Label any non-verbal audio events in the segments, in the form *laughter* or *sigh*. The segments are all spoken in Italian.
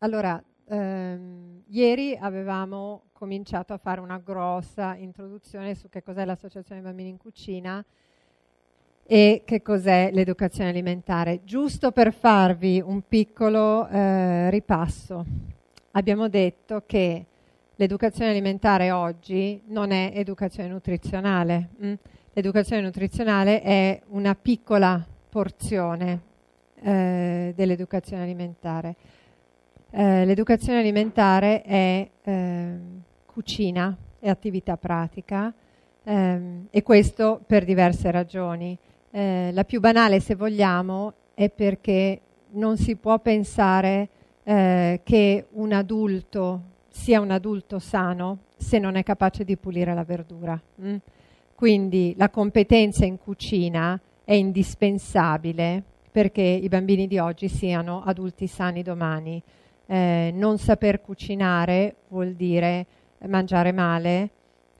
Allora, ehm, ieri avevamo cominciato a fare una grossa introduzione su che cos'è l'Associazione Bambini in Cucina e che cos'è l'educazione alimentare. Giusto per farvi un piccolo eh, ripasso, abbiamo detto che l'educazione alimentare oggi non è educazione nutrizionale. Mh? Mm? L'educazione nutrizionale è una piccola porzione eh, dell'educazione alimentare. Eh, l'educazione alimentare è eh, cucina, è attività pratica ehm, e questo per diverse ragioni. Eh, la più banale, se vogliamo, è perché non si può pensare eh, che un adulto sia un adulto sano se non è capace di pulire la verdura. Mm? Quindi la competenza in cucina è indispensabile perché i bambini di oggi siano adulti sani domani eh, non saper cucinare vuol dire mangiare male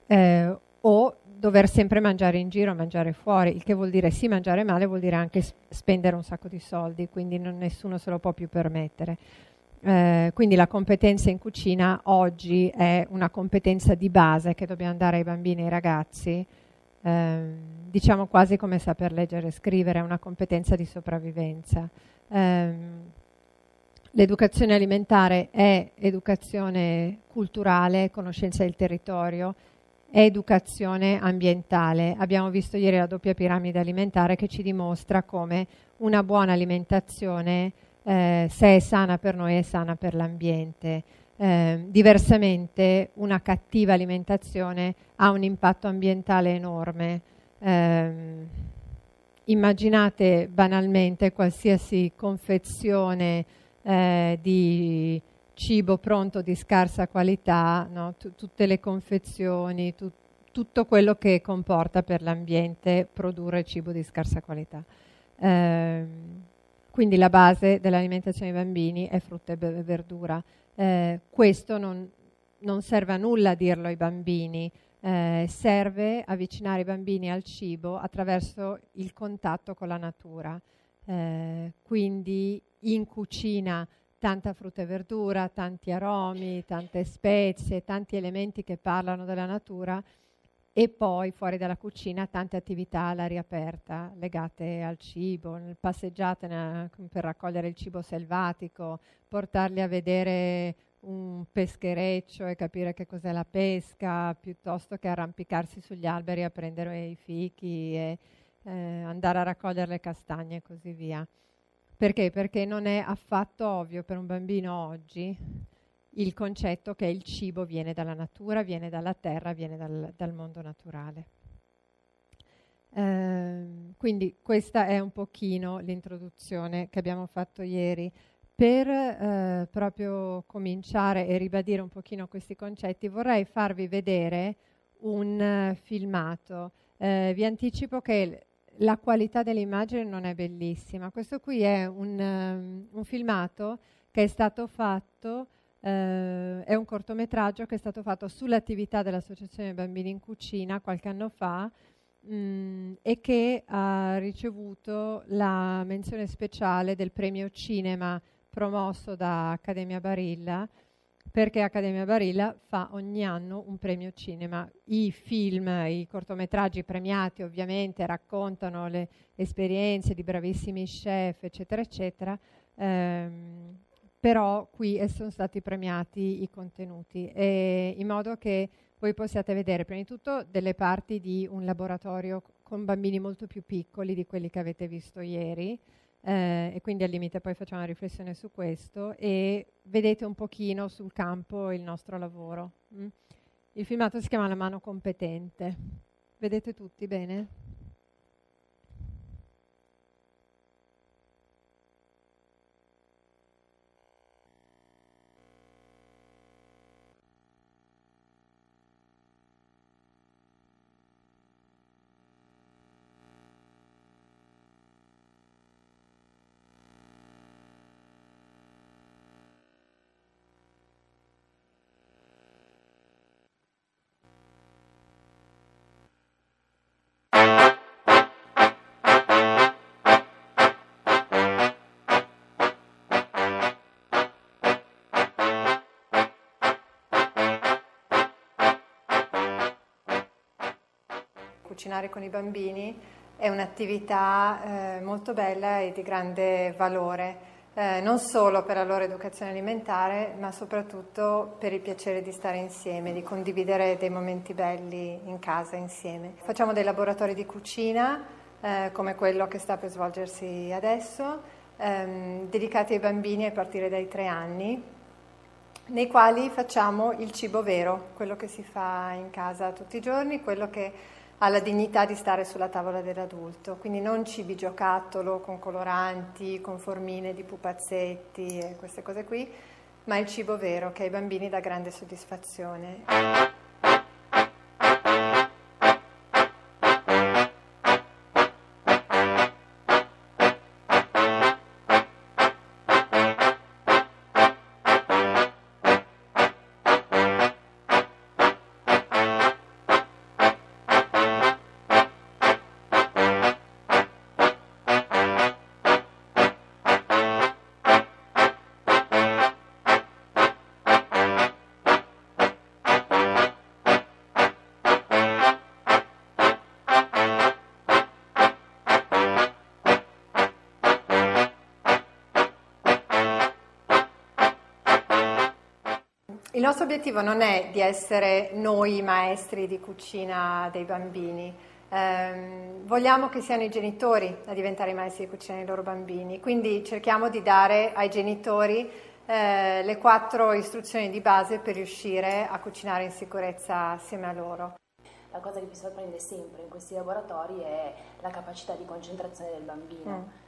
eh, o dover sempre mangiare in giro, mangiare fuori, il che vuol dire sì mangiare male, vuol dire anche spendere un sacco di soldi, quindi non, nessuno se lo può più permettere. Eh, quindi la competenza in cucina oggi è una competenza di base che dobbiamo dare ai bambini e ai ragazzi, eh, diciamo quasi come saper leggere e scrivere, è una competenza di sopravvivenza. Eh, L'educazione alimentare è educazione culturale, conoscenza del territorio, è educazione ambientale. Abbiamo visto ieri la doppia piramide alimentare che ci dimostra come una buona alimentazione, eh, se è sana per noi, è sana per l'ambiente. Eh, diversamente una cattiva alimentazione ha un impatto ambientale enorme. Eh, immaginate banalmente qualsiasi confezione eh, di cibo pronto di scarsa qualità, no? tutte le confezioni, tu- tutto quello che comporta per l'ambiente produrre cibo di scarsa qualità. Eh, quindi la base dell'alimentazione dei bambini è frutta e be- verdura. Eh, questo non, non, serve a nulla dirlo ai bambini, eh, serve avvicinare i bambini al cibo attraverso il contatto con la natura. Eh, quindi in cucina tanta frutta e verdura, tanti aromi, tante spezie, tanti elementi che parlano della natura e poi fuori dalla cucina tante attività all'aria aperta legate al cibo, passeggiate per raccogliere il cibo selvatico, portarli a vedere un peschereccio e capire che cos'è la pesca, piuttosto che arrampicarsi sugli alberi a prendere i fichi e eh, andare a raccogliere le castagne e così via. Perché? Perché non è affatto ovvio per un bambino oggi il concetto che il cibo viene dalla natura, viene dalla terra, viene dal, dal mondo naturale. Ehm, quindi questa è un pochino l'introduzione che abbiamo fatto ieri per eh, proprio cominciare e ribadire un pochino questi concetti vorrei farvi vedere un uh, filmato. Eh, vi anticipo che la qualità dell'immagine non è bellissima. Questo qui è un, um, un filmato che è stato fatto, eh, è un cortometraggio che è stato fatto sull'attività dell'Associazione Bambini in Cucina qualche anno fa mh, mm, e che ha ricevuto la menzione speciale del premio Cinema promosso da Accademia Barilla perché Accademia Barilla fa ogni anno un premio cinema. I film, i cortometraggi premiati ovviamente raccontano le esperienze di bravissimi chef, eccetera, eccetera, ehm, però qui sono stati premiati i contenuti, e in modo che voi possiate vedere prima di tutto delle parti di un laboratorio con bambini molto più piccoli di quelli che avete visto ieri, eh, e quindi al limite poi facciamo una riflessione su questo e vedete un pochino sul campo il nostro lavoro. Mm? Il filmato si chiama La mano competente. Vedete tutti bene? cucinare con i bambini è un'attività eh, molto bella e di grande valore, eh, non solo per la loro educazione alimentare, ma soprattutto per il piacere di stare insieme, di condividere dei momenti belli in casa insieme. Facciamo dei laboratori di cucina, eh, come quello che sta per svolgersi adesso, ehm, dedicati ai bambini a partire dai tre anni, nei quali facciamo il cibo vero, quello che si fa in casa tutti i giorni, quello che ha la dignità di stare sulla tavola dell'adulto, quindi non cibi giocattolo con coloranti, con formine di pupazzetti e queste cose qui, ma il cibo vero che ai bambini dà grande soddisfazione. obiettivo non è di essere noi maestri di cucina dei bambini. Eh, vogliamo che siano i genitori a diventare i maestri di cucina dei loro bambini, quindi cerchiamo di dare ai genitori eh, le quattro istruzioni di base per riuscire a cucinare in sicurezza assieme a loro. La cosa che mi sorprende sempre in questi laboratori è la capacità di concentrazione del bambino. Mm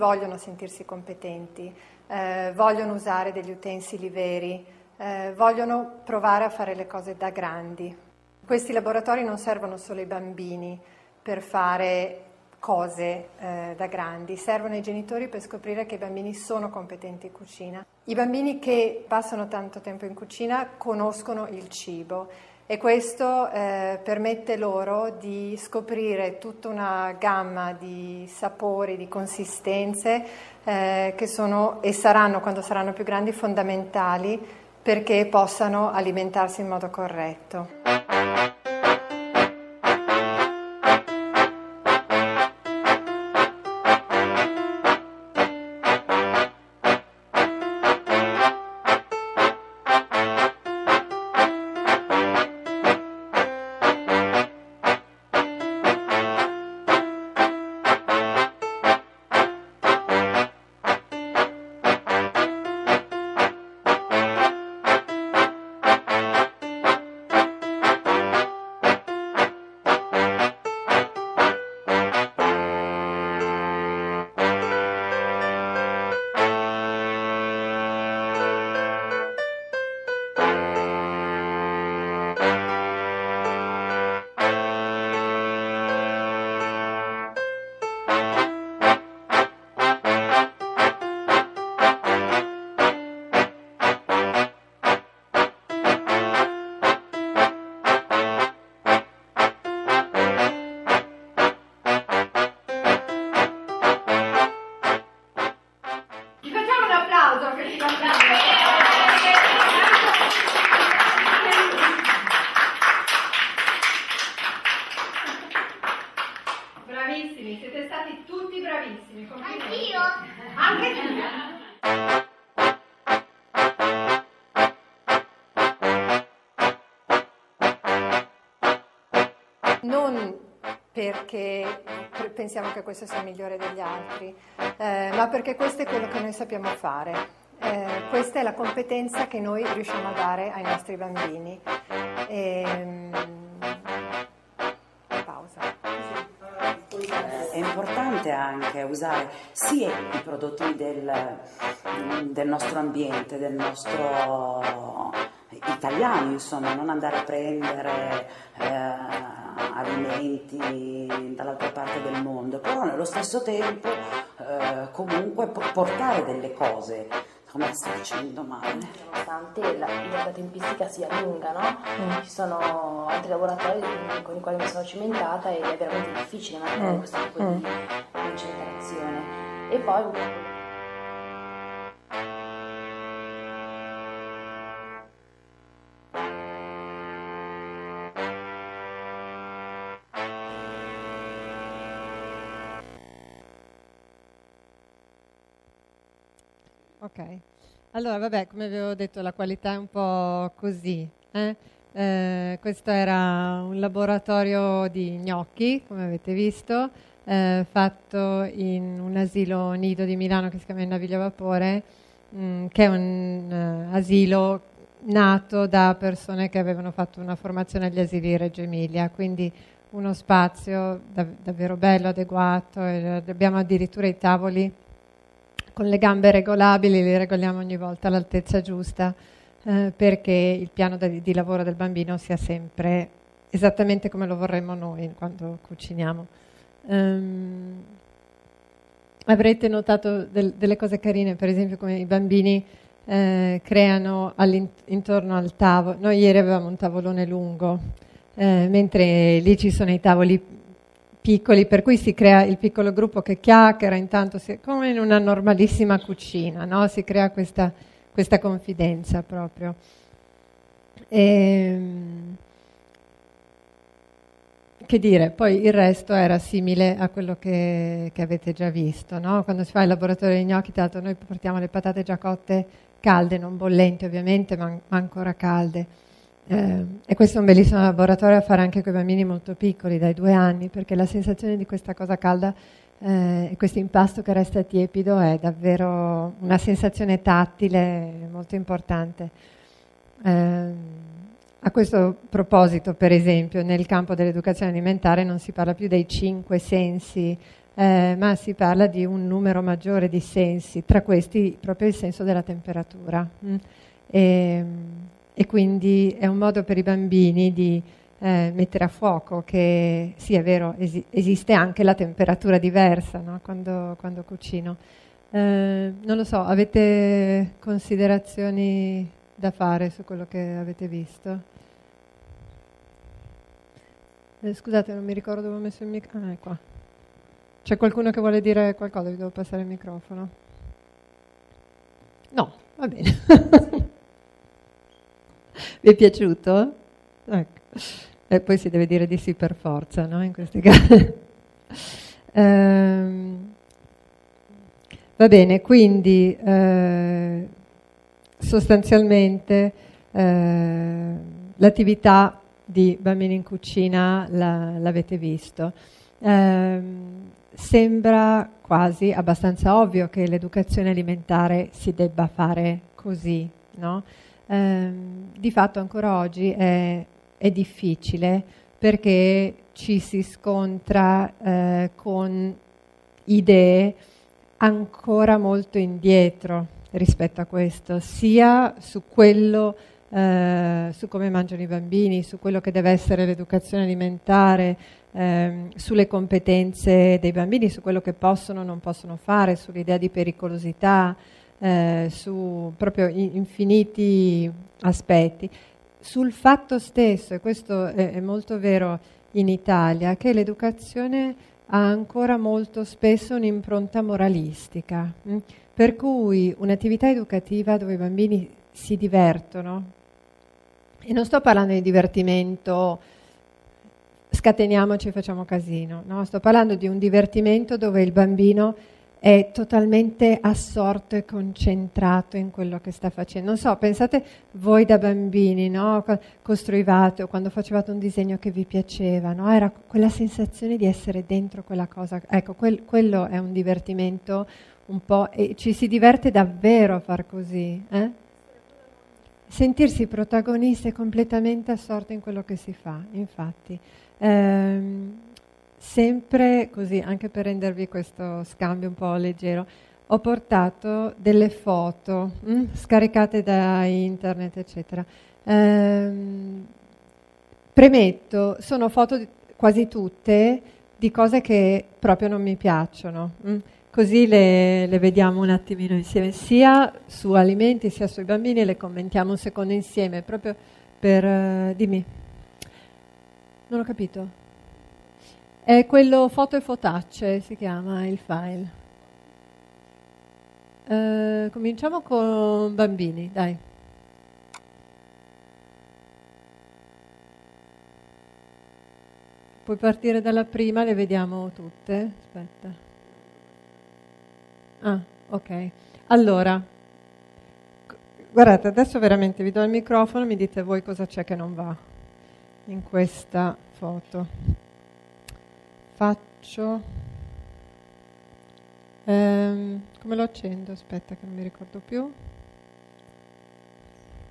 vogliono sentirsi competenti, eh, vogliono usare degli utensili veri, eh, vogliono provare a fare le cose da grandi. Questi laboratori non servono solo ai bambini per fare cose eh, da grandi, servono ai genitori per scoprire che i bambini sono competenti in cucina. I bambini che passano tanto tempo in cucina conoscono il cibo e questo eh, permette loro di scoprire tutta una gamma di sapori, di consistenze eh, che sono e saranno quando saranno più grandi fondamentali perché possano alimentarsi in modo corretto. non perché pensiamo che questo sia migliore degli altri, eh, ma perché questo è quello che noi sappiamo fare. Eh, questa è la competenza che noi riusciamo a dare ai nostri bambini. E, ehm, è importante anche usare sia i prodotti del, del, nostro ambiente, del nostro italiano, insomma, non andare a prendere eh, avvenenti dall'altra parte del mondo, però nello stesso tempo eh, comunque portare delle cose come sta facendo male. Nonostante la, la tempistica sia lunga, no? mm. Ci sono altri laboratori con i quali mi sono cimentata ed è veramente difficile mantenere mm. questo tipo mm. di concentrazione. E poi Allora, vabbè, come avevo detto, la qualità è un po' così. Eh? Eh, questo era un laboratorio di gnocchi, come avete visto, eh, fatto in un asilo nido di Milano che si chiama Naviglia Vapore, mh, mm, che è un uh, asilo nato da persone che avevano fatto una formazione agli asili di Reggio Emilia, quindi uno spazio dav davvero bello, adeguato, eh, abbiamo addirittura i tavoli con le gambe regolabili li regoliamo ogni volta all'altezza giusta eh, perché il piano di, di, lavoro del bambino sia sempre esattamente come lo vorremmo noi quando cuciniamo. Um, avrete notato del, delle cose carine, per esempio come i bambini eh, creano intorno al tavolo. Noi ieri avevamo un tavolone lungo, eh, mentre lì ci sono i tavoli piccoli, per cui si crea il piccolo gruppo che chiacchiera, intanto si, come in una normalissima cucina, no? si crea questa, questa confidenza proprio. E, ehm, che dire, poi il resto era simile a quello che, che avete già visto, no? quando si fa il laboratorio di gnocchi, tanto noi portiamo le patate già cotte calde, non bollenti ovviamente, ma, ma ancora calde eh, e questo è un bellissimo laboratorio a fare anche con i bambini molto piccoli, dai due anni, perché la sensazione di questa cosa calda eh, questo impasto che resta tiepido è davvero una sensazione tattile molto importante. Eh, a questo proposito, per esempio, nel campo dell'educazione alimentare non si parla più dei cinque sensi, eh, ma si parla di un numero maggiore di sensi, tra questi proprio il senso della temperatura. Mm. E, ehm, e quindi è un modo per i bambini di eh, mettere a fuoco che sì è vero es- esiste anche la temperatura diversa no? quando, quando, cucino. Eh, non lo so, avete considerazioni da fare su quello che avete visto? Eh, scusate, non mi ricordo dove ho messo il microfono. Ah, C'è qualcuno che vuole dire qualcosa? Vi devo passare il microfono. No, va bene. *laughs* Vi è piaciuto? Ecco. E poi si deve dire di sì per forza, no? In questi *laughs* casi. ehm, va bene, quindi eh, sostanzialmente eh, l'attività di bambini in cucina la, l'avete visto. Eh, sembra quasi abbastanza ovvio che l'educazione alimentare si debba fare così, no? ehm, di fatto ancora oggi è, è, difficile perché ci si scontra eh, con idee ancora molto indietro rispetto a questo, sia su quello eh, su come mangiano i bambini, su quello che deve essere l'educazione alimentare, ehm, sulle competenze dei bambini, su quello che possono o non possono fare, sull'idea di pericolosità, eh, su proprio infiniti aspetti. Sul fatto stesso, e questo è, è molto vero in Italia, che l'educazione ha ancora molto spesso un'impronta moralistica, mh? Mm? per cui un'attività educativa dove i bambini si divertono, e non sto parlando di divertimento scateniamoci e facciamo casino, no? sto parlando di un divertimento dove il bambino è totalmente assorto e concentrato in quello che sta facendo. Non so, pensate voi da bambini, no? costruivate o quando facevate un disegno che vi piaceva, no? era quella sensazione di essere dentro quella cosa. Ecco, quel, quello è un divertimento un po' e ci si diverte davvero a far così. Eh? Sentirsi protagonista e completamente assorto in quello che si fa, infatti. Eh, sempre così, anche per rendervi questo scambio un po' leggero, ho portato delle foto mh, mm, scaricate da internet, eccetera. Ehm, premetto, sono foto di, quasi tutte di cose che proprio non mi piacciono. Mh. Mm. Così le, le, vediamo un attimino insieme, sia su alimenti sia sui bambini, le commentiamo un secondo insieme, proprio per... Uh, dimmi. Non ho capito. È quello foto e fotacce, si chiama il file. Eh, cominciamo con bambini, dai. Puoi partire dalla prima, le vediamo tutte. Aspetta. Ah, ok. Allora, guardate, adesso veramente vi do il microfono mi dite voi cosa c'è che non va in questa foto faccio? Ehm, come lo accendo? Aspetta che non mi ricordo più.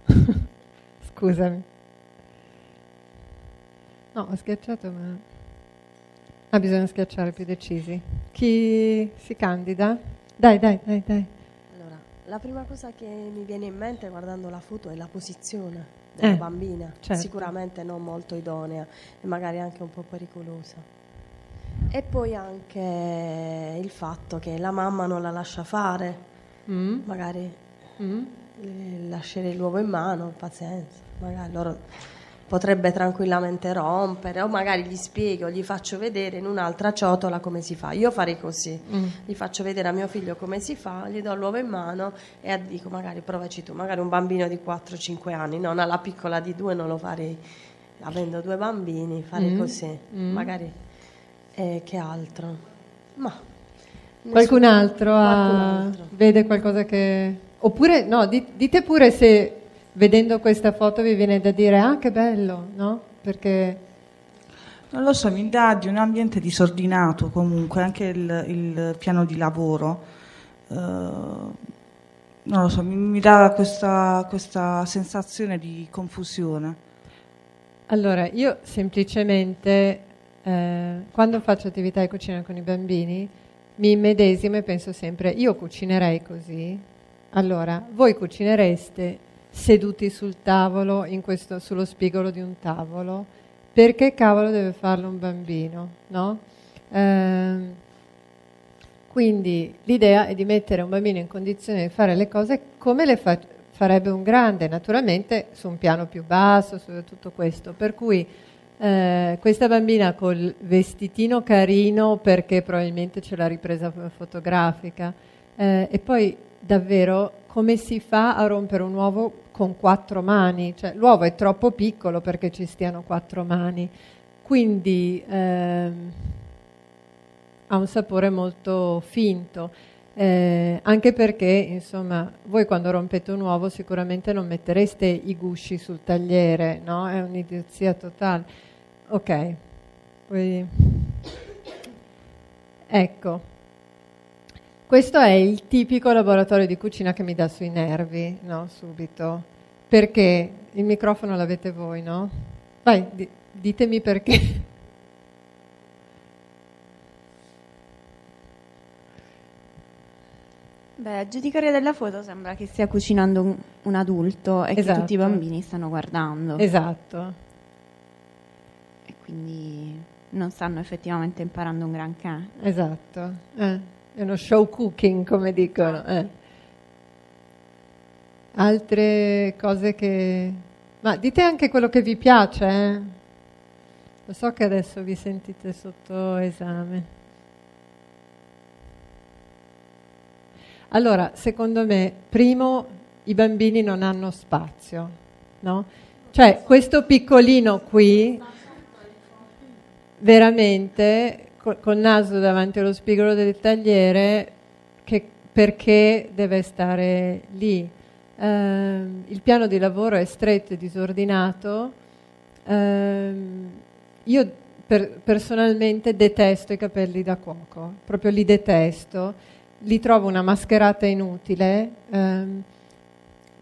*laughs* Scusami. No, ho schiacciato ma... Ah, bisogna schiacciare più decisi. Chi si candida? Dai, dai, dai, dai. Allora, la prima cosa che mi viene in mente guardando la foto è la posizione della eh, bambina, certo. sicuramente non molto idonea e magari anche un po' pericolosa. E poi anche il fatto che la mamma non la lascia fare, mm. magari mm. lasciare l'uovo in mano, pazienza, magari loro potrebbe tranquillamente rompere o magari gli spiego, gli faccio vedere in un'altra ciotola come si fa. Io farei così, mm. gli faccio vedere a mio figlio come si fa, gli do l'uovo in mano e dico magari provaci tu, magari un bambino di 4-5 anni, non alla piccola di 2 non lo farei, avendo due bambini farei mm. così, mm. magari e eh, che altro? Ma, Qualcun altro, qualcun altro. vede qualcosa che... Oppure, no, di, dite pure se vedendo questa foto vi viene da dire ah che bello, no? Perché... Non lo so, mi dà di un ambiente disordinato comunque, anche il, il piano di lavoro. Eh, non lo so, mi, mi dà questa, questa sensazione di confusione. Allora, io semplicemente eh, quando faccio attività di cucina con i bambini, mi immedesimo e penso sempre, io cucinerei così, allora voi cucinereste seduti sul tavolo, questo, sullo spigolo di un tavolo, perché cavolo deve farlo un bambino, no? Eh, quindi l'idea è di mettere un bambino in condizione di fare le cose come le fa- farebbe un grande, naturalmente su un piano più basso, su tutto questo. Per cui eh, questa bambina col vestitino carino perché probabilmente ce l'ha ripresa fotografica eh, e poi davvero come si fa a rompere un uovo con quattro mani? Cioè, l'uovo è troppo piccolo perché ci stiano quattro mani, quindi ehm, ha un sapore molto finto. Eh, anche perché, insomma, voi quando rompete un uovo sicuramente non mettereste i gusci sul tagliere, no? È un'idiozia totale Ok. Poi... Ecco. Questo è il tipico laboratorio di cucina che mi dà sui nervi, no? Subito. Perché il microfono l'avete voi, no? Vai, di- ditemi perché. Beh, a giudicare della foto sembra che stia cucinando un, adulto e esatto. che tutti i esatto. bambini stanno guardando. Esatto quindi non stanno effettivamente imparando un granché. Esatto, eh, è uno show cooking come dicono. Eh. Altre cose che... Ma dite anche quello che vi piace, eh? Lo so che adesso vi sentite sotto esame. Allora, secondo me, primo, i bambini non hanno spazio, no? Cioè, questo piccolino qui veramente col, col naso davanti allo spigolo del tagliere che, perché deve stare lì. Uh, il piano di lavoro è stretto e disordinato. Uh, io per, personalmente detesto i capelli da cuoco, proprio li detesto, li trovo una mascherata inutile. Uh,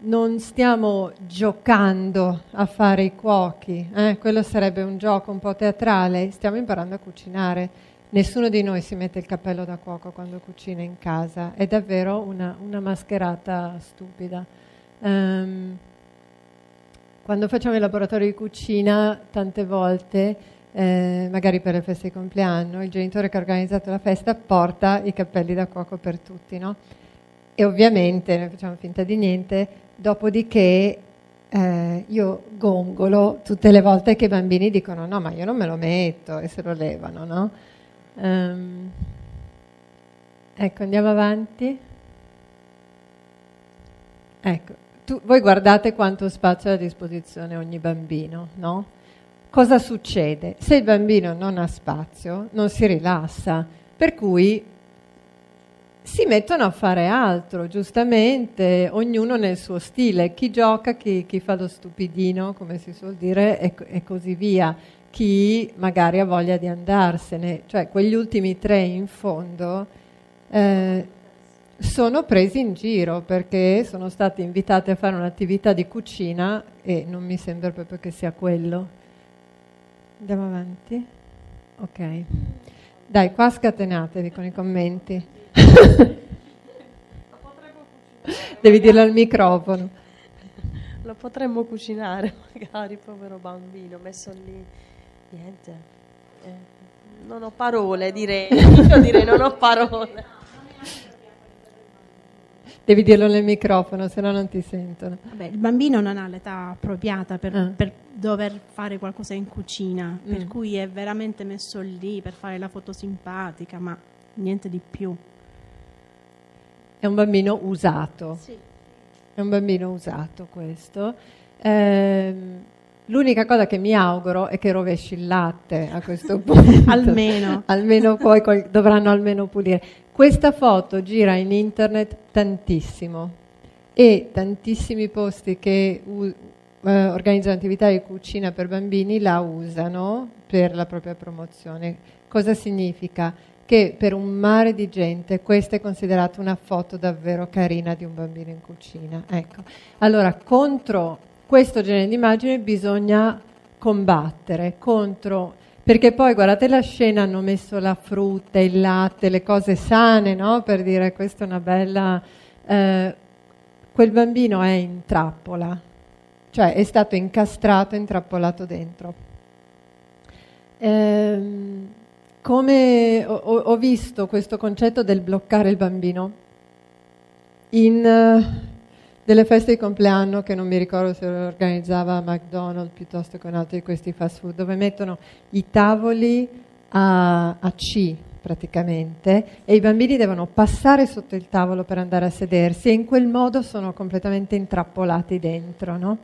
non stiamo giocando a fare i cuochi, eh? quello sarebbe un gioco un po' teatrale, stiamo imparando a cucinare. Nessuno di noi si mette il cappello da cuoco quando cucina in casa, è davvero una, una mascherata stupida. Um, quando facciamo i laboratori di cucina, tante volte, eh, magari per le feste di compleanno, il genitore che ha organizzato la festa porta i cappelli da cuoco per tutti, no? E ovviamente, noi facciamo finta di niente, Dopodiché eh, io gongolo tutte le volte che i bambini dicono no, ma io non me lo metto e se lo levano, no? Um, ecco, andiamo avanti. Ecco, tu, voi guardate quanto spazio ha a disposizione ogni bambino, no? Cosa succede? Se il bambino non ha spazio, non si rilassa, per cui si mettono a fare altro, giustamente, ognuno nel suo stile, chi gioca, chi, chi fa lo stupidino, come si suol dire, e, e, così via, chi magari ha voglia di andarsene, cioè quegli ultimi tre in fondo eh, sono presi in giro perché sono stati invitati a fare un'attività di cucina e non mi sembra proprio che sia quello. Andiamo avanti. Ok. Dai, qua scatenatevi con i commenti. *laughs* Devi dirlo al microfono. Lo potremmo cucinare *laughs* magari, povero bambino, messo lì. Niente. Eh, non ho parole, direi. *laughs* Io direi non ho parole. Devi dirlo nel microfono, se no non ti sentono. Vabbè, il bambino non ha l'età appropriata per, ah. per dover fare qualcosa in cucina, mm. per cui è veramente messo lì per fare la foto simpatica, ma niente di più. È un bambino usato. Sì. È un bambino usato questo. Ehm, l'unica cosa che mi auguro è che rovesci il latte a questo *laughs* punto. almeno. almeno poi col, dovranno almeno pulire. Questa foto gira in internet tantissimo e tantissimi posti che uh, organizzano attività di cucina per bambini la usano per la propria promozione. Cosa significa? che per un mare di gente questa è considerata una foto davvero carina di un bambino in cucina. Ecco. Allora, contro questo genere di immagini bisogna combattere, contro, perché poi guardate la scena, hanno messo la frutta, il latte, le cose sane, no? Per dire questa è una bella... Eh, quel bambino è in trappola, cioè è stato incastrato, intrappolato dentro. Eh, come ho, ho, visto questo concetto del bloccare il bambino in uh, delle feste di compleanno che non mi ricordo se lo a McDonald's piuttosto che un altro di questi fast food, dove mettono i tavoli a, a C praticamente e i bambini devono passare sotto il tavolo per andare a sedersi e in quel modo sono completamente intrappolati dentro. No?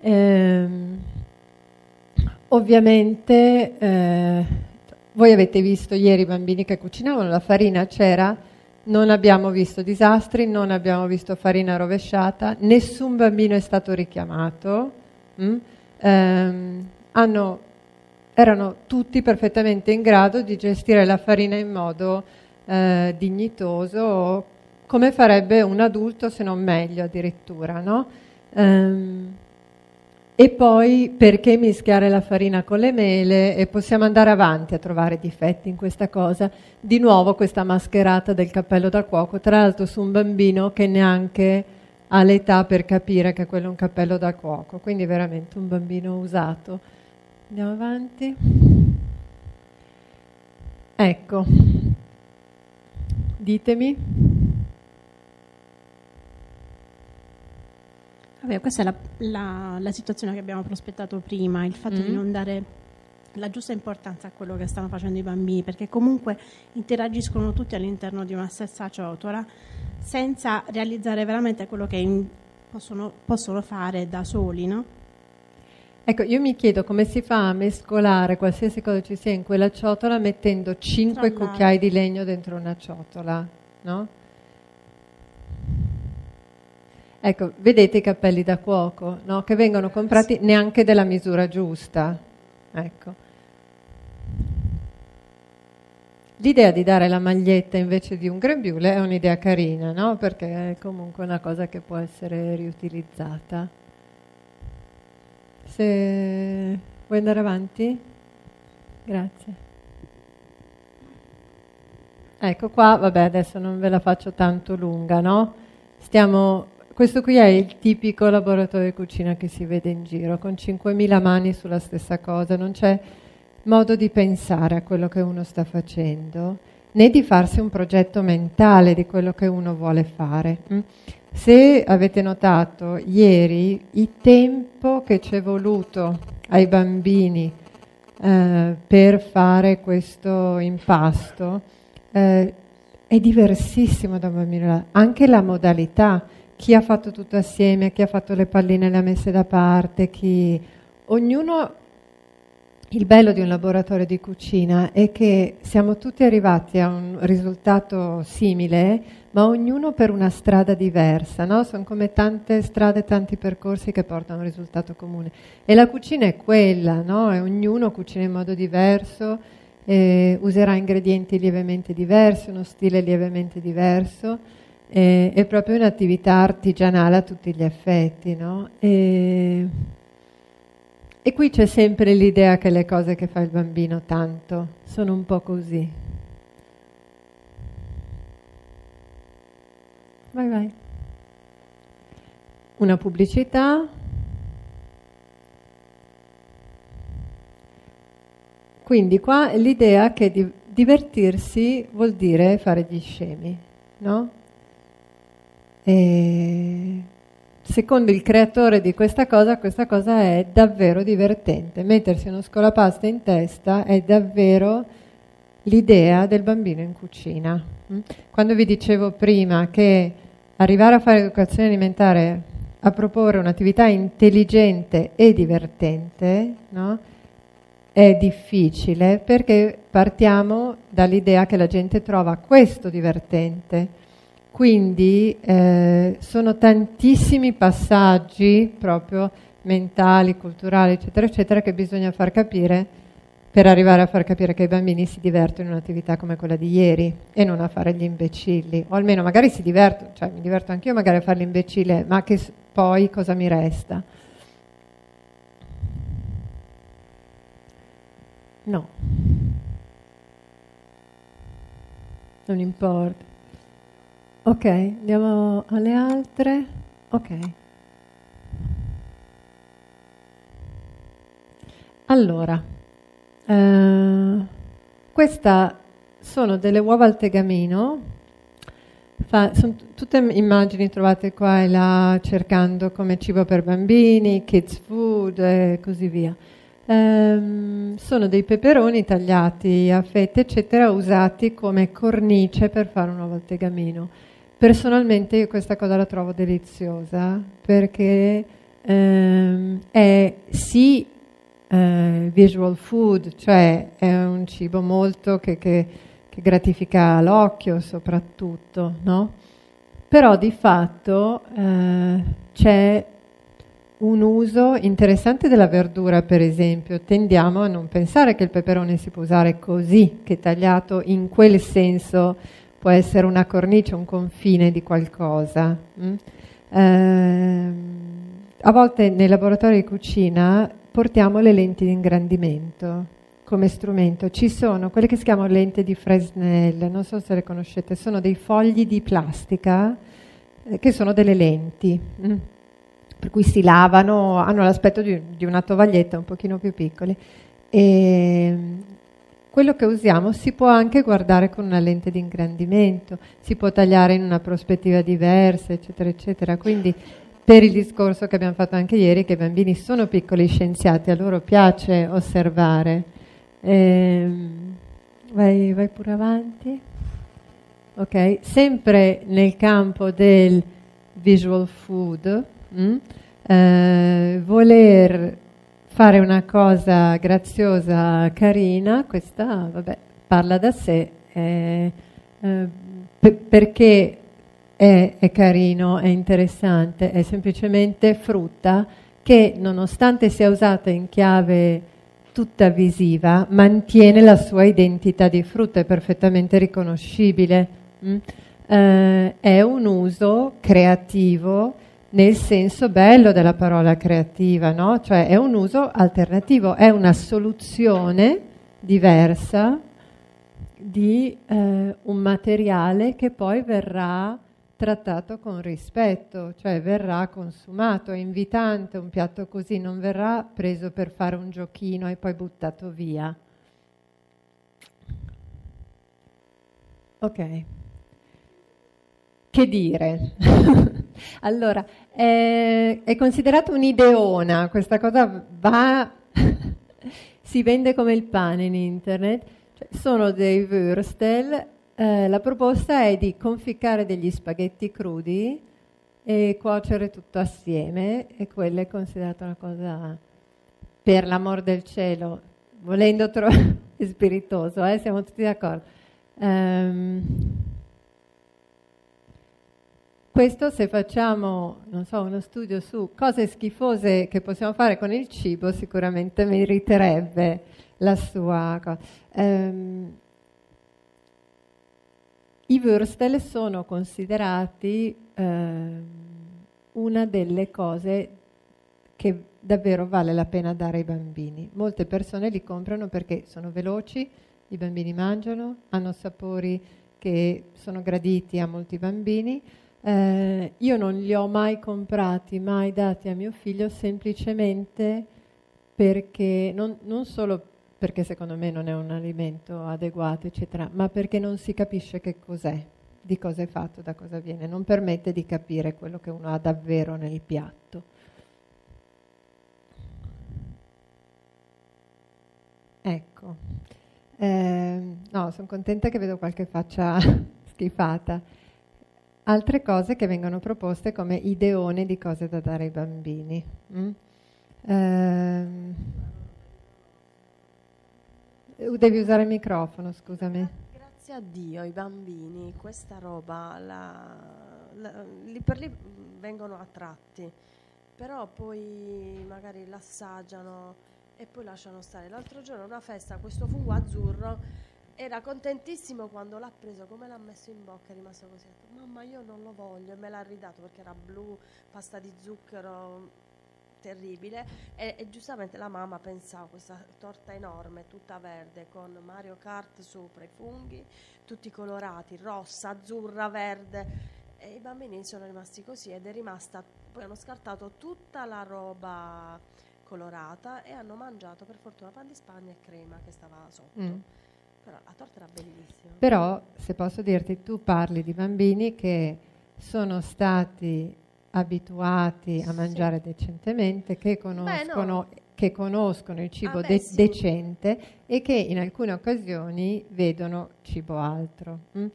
Ehm, ovviamente eh, voi avete visto ieri i bambini che cucinavano, la farina c'era, non abbiamo visto disastri, non abbiamo visto farina rovesciata, nessun bambino è stato richiamato, mm? ehm, hanno, erano tutti perfettamente in grado di gestire la farina in modo eh, dignitoso, come farebbe un adulto se non meglio addirittura. No? Ehm, e poi perché mischiare la farina con le mele e possiamo andare avanti a trovare difetti in questa cosa. Di nuovo questa mascherata del cappello da cuoco, tra l'altro su un bambino che neanche ha l'età per capire che quello è un cappello da cuoco, quindi veramente un bambino usato. Andiamo avanti. Ecco, ditemi. Beh, questa è la, la, la, situazione che abbiamo prospettato prima, il fatto mm di non dare la giusta importanza a quello che stanno facendo i bambini, perché comunque interagiscono tutti all'interno di una stessa ciotola senza realizzare veramente quello che in, possono, possono, fare da soli, no? Ecco, io mi chiedo come si fa a mescolare qualsiasi cosa ci sia in quella ciotola mettendo cinque cucchiai di legno dentro una ciotola, no? Ecco, vedete i cappelli da cuoco, no? che vengono comprati neanche della misura giusta. Ecco. L'idea di dare la maglietta invece di un grembiule è un'idea carina, no? perché è comunque una cosa che può essere riutilizzata. Se vuoi andare avanti? Grazie. Ecco qua, vabbè, adesso non ve la faccio tanto lunga, no? Stiamo questo qui è il tipico laboratorio di cucina che si vede in giro, con 5.000 mani sulla stessa cosa, non c'è modo di pensare a quello che uno sta facendo, né di farsi un progetto mentale di quello che uno vuole fare. Mm? Se avete notato ieri il tempo che ci è voluto ai bambini eh, per fare questo impasto eh, è diversissimo da un bambino, anche la modalità chi ha fatto tutto assieme, chi ha fatto le palline e le ha messe da parte, chi... Ognuno... Il bello di un laboratorio di cucina è che siamo tutti arrivati a un risultato simile, ma ognuno per una strada diversa, no? Sono come tante strade, tanti percorsi che portano a un risultato comune. E la cucina è quella, no? E ognuno cucina in modo diverso, eh, userà ingredienti lievemente diversi, uno stile lievemente diverso eh, è proprio un'attività artigianale a tutti gli effetti, no? E, e qui c'è sempre l'idea che le cose che fa il bambino tanto sono un po' così. Vai, vai. Una pubblicità. Quindi qua l'idea che divertirsi vuol dire fare gli scemi, no? E secondo il creatore di questa cosa, questa cosa è davvero divertente. Mettersi uno scolapasta in testa è davvero l'idea del bambino in cucina. Mm? Quando vi dicevo prima che arrivare a fare educazione alimentare, a proporre un'attività intelligente e divertente, no? è difficile perché partiamo dall'idea che la gente trova questo divertente quindi eh, sono tantissimi passaggi proprio mentali, culturali, eccetera, eccetera, che bisogna far capire per arrivare a far capire che i bambini si divertono in un'attività come quella di ieri e non a fare gli imbecilli. O almeno magari si divertono, cioè mi diverto anch'io magari a fare l'imbecille, ma che poi cosa mi resta? No. Non importa. Ok, andiamo alle altre. Ok. Allora, eh, queste sono delle uova al tegamino, Fa, sono tutte immagini trovate qua e là cercando come cibo per bambini, kids food e così via. Eh, sono dei peperoni tagliati a fette, eccetera, usati come cornice per fare un uovo al tegamino. Personalmente io questa cosa la trovo deliziosa perché ehm, è sì eh, visual food, cioè è un cibo molto che, che, che gratifica l'occhio soprattutto, no? Però di fatto eh, c'è un uso interessante della verdura, per esempio. Tendiamo a non pensare che il peperone si può usare così, che è tagliato in quel senso può essere una cornice, un confine di qualcosa. Mm? Eh, a volte nei laboratori di cucina portiamo le lenti di ingrandimento come strumento. Ci sono quelle che si chiamano lente di Fresnel, non so se le conoscete, sono dei fogli di plastica eh, che sono delle lenti. Mm? Per cui si lavano, hanno l'aspetto di, di una tovaglietta un pochino più piccoli. E ehm, quello che usiamo si può anche guardare con una lente di ingrandimento, si può tagliare in una prospettiva diversa, eccetera, eccetera. Quindi per il discorso che abbiamo fatto anche ieri, che i bambini sono piccoli scienziati, a loro piace osservare. Ehm, vai, vai pure avanti. Ok, sempre nel campo del visual food, mh, mm, eh, voler fare una cosa graziosa, carina, questa vabbè, parla da sé, eh, eh, perché è, è, carino, è interessante, è semplicemente frutta che nonostante sia usata in chiave tutta visiva, mantiene la sua identità di frutta, è perfettamente riconoscibile. Mm? Eh, è un uso creativo nel senso bello della parola creativa, no? Cioè è un uso alternativo, è una soluzione diversa di eh, un materiale che poi verrà trattato con rispetto, cioè verrà consumato, è invitante un piatto così, non verrà preso per fare un giochino e poi buttato via. Ok. Che dire? *laughs* allora, è, eh, è considerata un'ideona, questa cosa va, *laughs* si vende come il pane in internet, cioè, sono dei würstel, eh, la proposta è di conficcare degli spaghetti crudi e cuocere tutto assieme e quella è considerata una cosa, per l'amor del cielo, volendo trovare, *laughs* spiritoso, eh, siamo tutti d'accordo. Um, questo se facciamo, so, uno studio su cose schifose che possiamo fare con il cibo, sicuramente meriterebbe la sua cosa. Ehm, I würstel sono considerati eh, una delle cose che davvero vale la pena dare ai bambini. Molte persone li comprano perché sono veloci, i bambini mangiano, hanno sapori che sono graditi a molti bambini. Eh, io non li ho mai comprati, mai dati a mio figlio, semplicemente perché, non, non solo perché secondo me non è un alimento adeguato, eccetera, ma perché non si capisce che cos'è, di cosa è fatto, da cosa viene, non permette di capire quello che uno ha davvero nel piatto. Ecco, eh, no, sono contenta che vedo qualche faccia *laughs* schifata altre cose che vengono proposte come ideone di cose da dare ai bambini. Mm? Ehm... devi usare il microfono, scusami. Grazie a Dio i bambini questa roba la, la, lì per lì vengono attratti, però poi magari l'assaggiano e poi lasciano stare. L'altro giorno a una festa questo fungo azzurro era contentissimo quando l'ha preso, come l'ha messo in bocca, è rimasto così, ha detto mamma io non lo voglio e me l'ha ridato perché era blu, pasta di zucchero terribile e, e giustamente la mamma pensava questa torta enorme, tutta verde, con Mario Kart sopra i funghi, tutti colorati, rossa, azzurra, verde e i bambini sono rimasti così ed è rimasta, poi hanno scartato tutta la roba colorata e hanno mangiato per fortuna pan di spagna e crema che stava sotto. Mm però la torta era bellissima. Però, se posso dirti, tu parli di bambini che sono stati abituati a mangiare sì. decentemente, che conoscono, Beh, no. che conoscono, il cibo ah, de- sì. decente e che in alcune occasioni vedono cibo altro. Mm?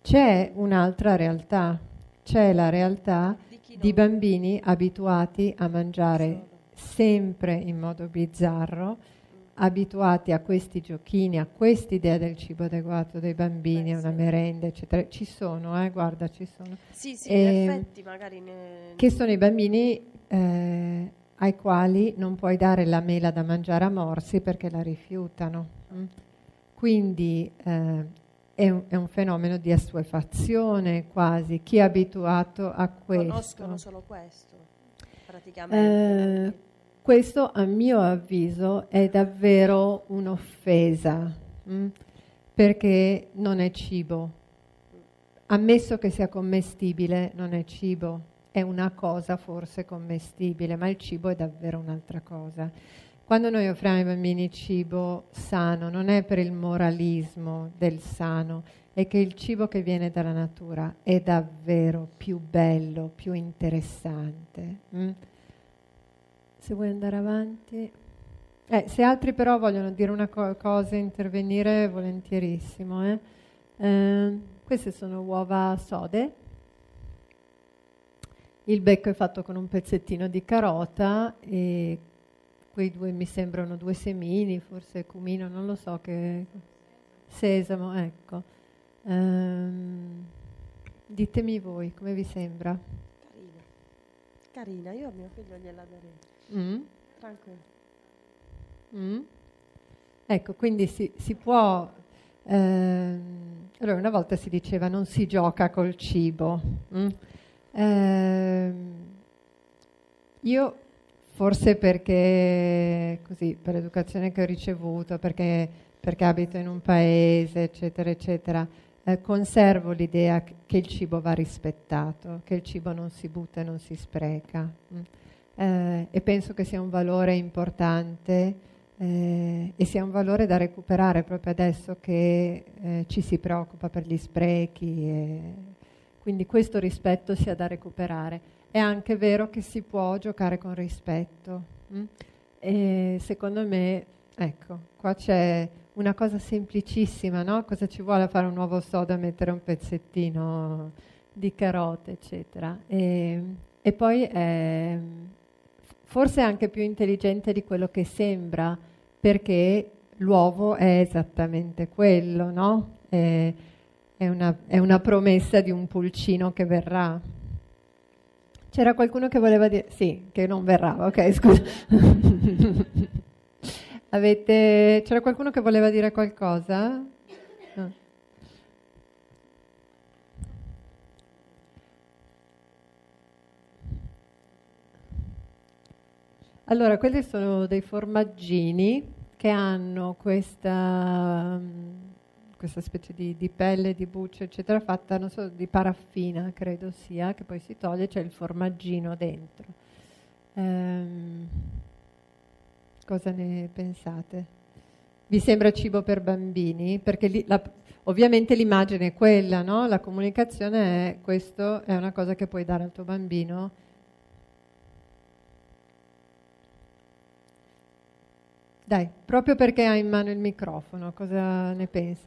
C'è un'altra realtà, c'è la realtà di, di bambini abituati a mangiare sempre in modo bizzarro abituati a questi giochini, a quest'idea del cibo adeguato dei bambini, Beh, a una merenda, eccetera. Ci sono, eh, guarda, ci sono. Sì, sì, eh, effetti magari. Ne... Che sono i bambini eh, ai quali non puoi dare la mela da mangiare a morsi perché la rifiutano. Mm. Quindi eh, è, un, è, un, fenomeno di assuefazione quasi. Chi è abituato a questo? Conoscono solo questo, praticamente. Eh, questo, a mio avviso, è davvero un'offesa, mh? Mm, perché non è cibo. Ammesso che sia commestibile, non è cibo, è una cosa forse commestibile, ma il cibo è davvero un'altra cosa. Quando noi offriamo ai bambini cibo sano, non è per il moralismo del sano, è che il cibo che viene dalla natura è davvero più bello, più interessante. Mh? Mm se vuoi andare avanti. Eh, se altri però vogliono dire una co- cosa, intervenire, volentierissimo. Eh. Eh, queste sono uova sode. Il becco è fatto con un pezzettino di carota e quei due mi sembrano due semini, forse cumino, non lo so che... Sesamo, ecco. Ehm, ditemi voi come vi sembra. Carina, carina, io a mio figlio gliela darei. Mm. Mm. Ecco, quindi si, si può... Ehm, allora, una volta si diceva non si gioca col cibo. Mm. Eh, io forse perché, così, per l'educazione che ho ricevuto, perché, perché abito in un paese, eccetera, eccetera, eh, conservo l'idea che il cibo va rispettato, che il cibo non si butta e non si spreca. Mm eh, e penso che sia un valore importante eh, e sia un valore da recuperare proprio adesso che eh, ci si preoccupa per gli sprechi. E... quindi questo rispetto sia da recuperare. È anche vero che si può giocare con rispetto. Mh? Mm? E secondo me, ecco, qua c'è una cosa semplicissima, no? Cosa ci vuole fare un uovo soda, mettere un pezzettino di carote, eccetera. E, e poi è, forse anche più intelligente di quello che sembra, perché l'uovo è esattamente quello, no? È, è, una, è una promessa di un pulcino che verrà. C'era qualcuno che voleva dire... Sì, che non verrà, ok, *laughs* scusa. Avete... C'era qualcuno che voleva dire qualcosa? Allora, questi sono dei formaggini che hanno questa, mm, questa specie di, di, pelle, di buccia, eccetera, fatta non so, di paraffina, credo sia, che poi si toglie, c'è il formaggino dentro. Ehm, cosa ne pensate? Vi sembra cibo per bambini? Perché li, la, ovviamente l'immagine è quella, no? la comunicazione è questo, è una cosa che puoi dare al tuo bambino Dai, proprio perché hai in mano il microfono, cosa ne pensi?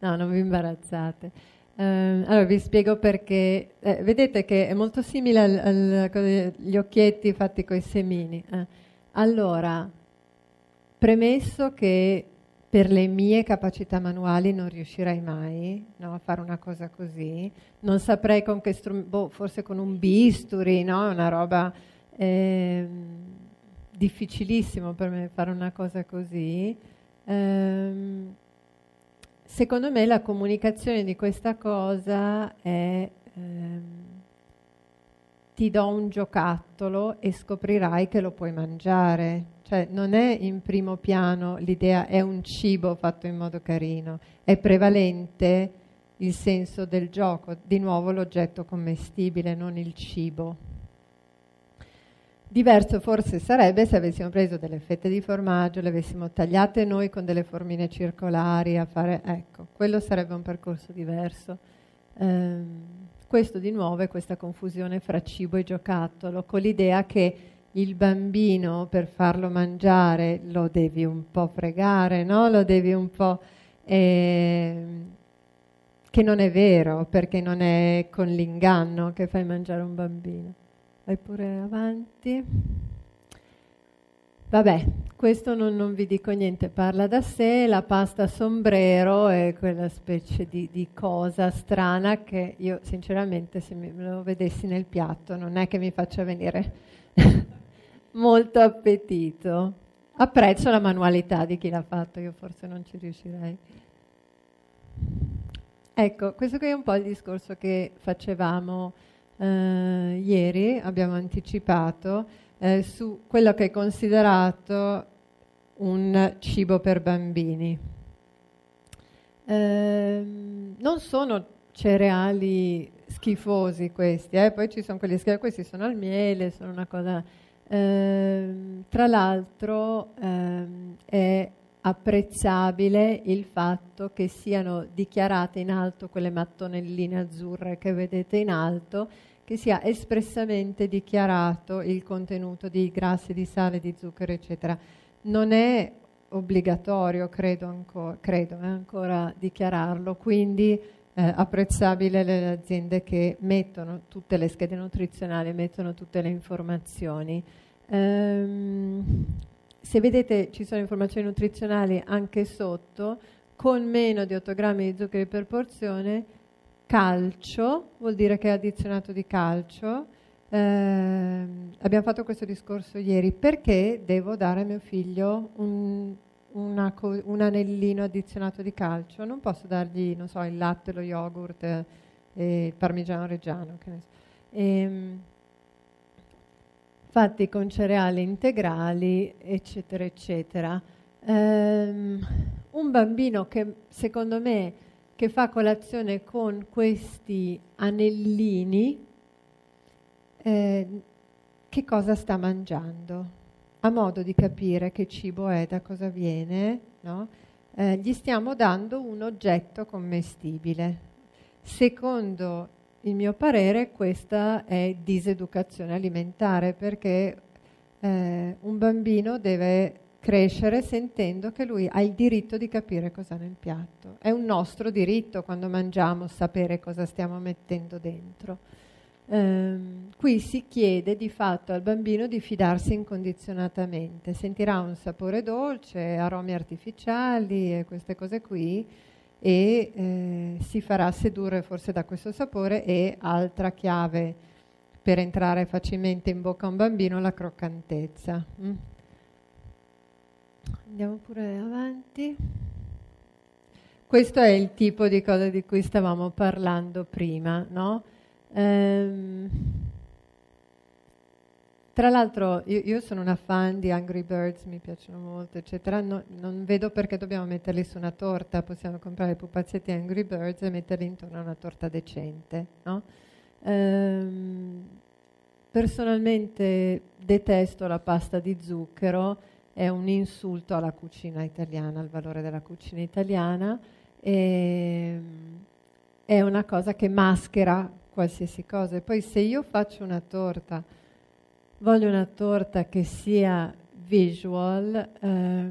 no, non vi imbarazzate. Um, allora vi spiego perché. Eh, vedete che è molto simile agli occhietti fatti con i semini. Eh. Allora, premesso che per le mie capacità manuali non riuscirei mai no, a fare una cosa così, non saprei con che strumento, boh, forse con un bisturi, no? una roba... Ehm, difficilissimo per me fare una cosa così. Ehm, secondo me la comunicazione di questa cosa è ehm, ti do un giocattolo e scoprirai che lo puoi mangiare. Cioè non è in primo piano l'idea è un cibo fatto in modo carino, è prevalente il senso del gioco, di nuovo l'oggetto commestibile, non il cibo. Diverso forse sarebbe se avessimo preso delle fette di formaggio, le avessimo tagliate noi con delle formine circolari a fare, ecco, quello sarebbe un percorso diverso. Ehm, questo di nuovo è questa confusione fra cibo e giocattolo, con l'idea che il bambino per farlo mangiare lo devi un po' fregare, no? Lo devi un po'... Ehm, che non è vero, perché non è con l'inganno che fai mangiare un bambino. Vai pure avanti. Vabbè, questo non, non, vi dico niente, parla da sé, la pasta sombrero è quella specie di, di cosa strana che io sinceramente se me lo vedessi nel piatto non è che mi faccia venire *laughs* molto appetito. Apprezzo la manualità di chi l'ha fatto, io forse non ci riuscirei. Ecco, questo qui è un po' il discorso che facevamo eh, ieri abbiamo anticipato eh, su quello che è considerato un cibo per bambini. Eh, non sono cereali schifosi questi, eh, poi ci sono quelli schifosi, questi sono al miele, sono una cosa... Ehm, tra l'altro ehm, è apprezzabile il fatto che siano dichiarate in alto quelle mattonelline azzurre che vedete in alto che sia espressamente dichiarato il contenuto di grassi, di sale, di zucchero, eccetera. Non è obbligatorio, credo, ancora, credo eh, ancora dichiararlo, quindi eh, apprezzabile le aziende che mettono tutte le schede nutrizionali, mettono tutte le informazioni. Ehm, se vedete ci sono informazioni nutrizionali anche sotto, con meno di 8 grammi di zucchero per porzione calcio, vuol dire che è addizionato di calcio. Eh, abbiamo fatto questo discorso ieri perché devo dare a mio figlio un, una, un anellino addizionato di calcio, non posso dargli, non so, il latte, lo yogurt e eh, il parmigiano reggiano. Eh, fatti con cereali integrali, eccetera, eccetera. Ehm, un bambino che secondo me che fa colazione con questi anellini, eh, che cosa sta mangiando? A modo di capire che cibo è, da cosa viene, no? eh, gli stiamo dando un oggetto commestibile. Secondo il mio parere questa è diseducazione alimentare perché eh, un bambino deve crescere sentendo che lui ha il diritto di capire cosa ha nel piatto. È un nostro diritto quando mangiamo sapere cosa stiamo mettendo dentro. Ehm, qui si chiede di fatto al bambino di fidarsi incondizionatamente, sentirà un sapore dolce, aromi artificiali e queste cose qui e eh, si farà sedurre forse da questo sapore e altra chiave per entrare facilmente in bocca a un bambino la croccantezza. Mm? Andiamo pure avanti. Questo è il tipo di cosa di cui stavamo parlando prima, no? Ehm, tra l'altro io, io, sono una fan di Angry Birds, mi piacciono molto, eccetera. No, non vedo perché dobbiamo metterli su una torta, possiamo comprare i pupazzetti Angry Birds e metterli intorno a una torta decente. No? Ehm, personalmente detesto la pasta di zucchero è un insulto alla cucina italiana, al valore della cucina italiana. Ehm, è una cosa che maschera qualsiasi cosa. E poi se io faccio una torta, voglio una torta che sia visual, eh,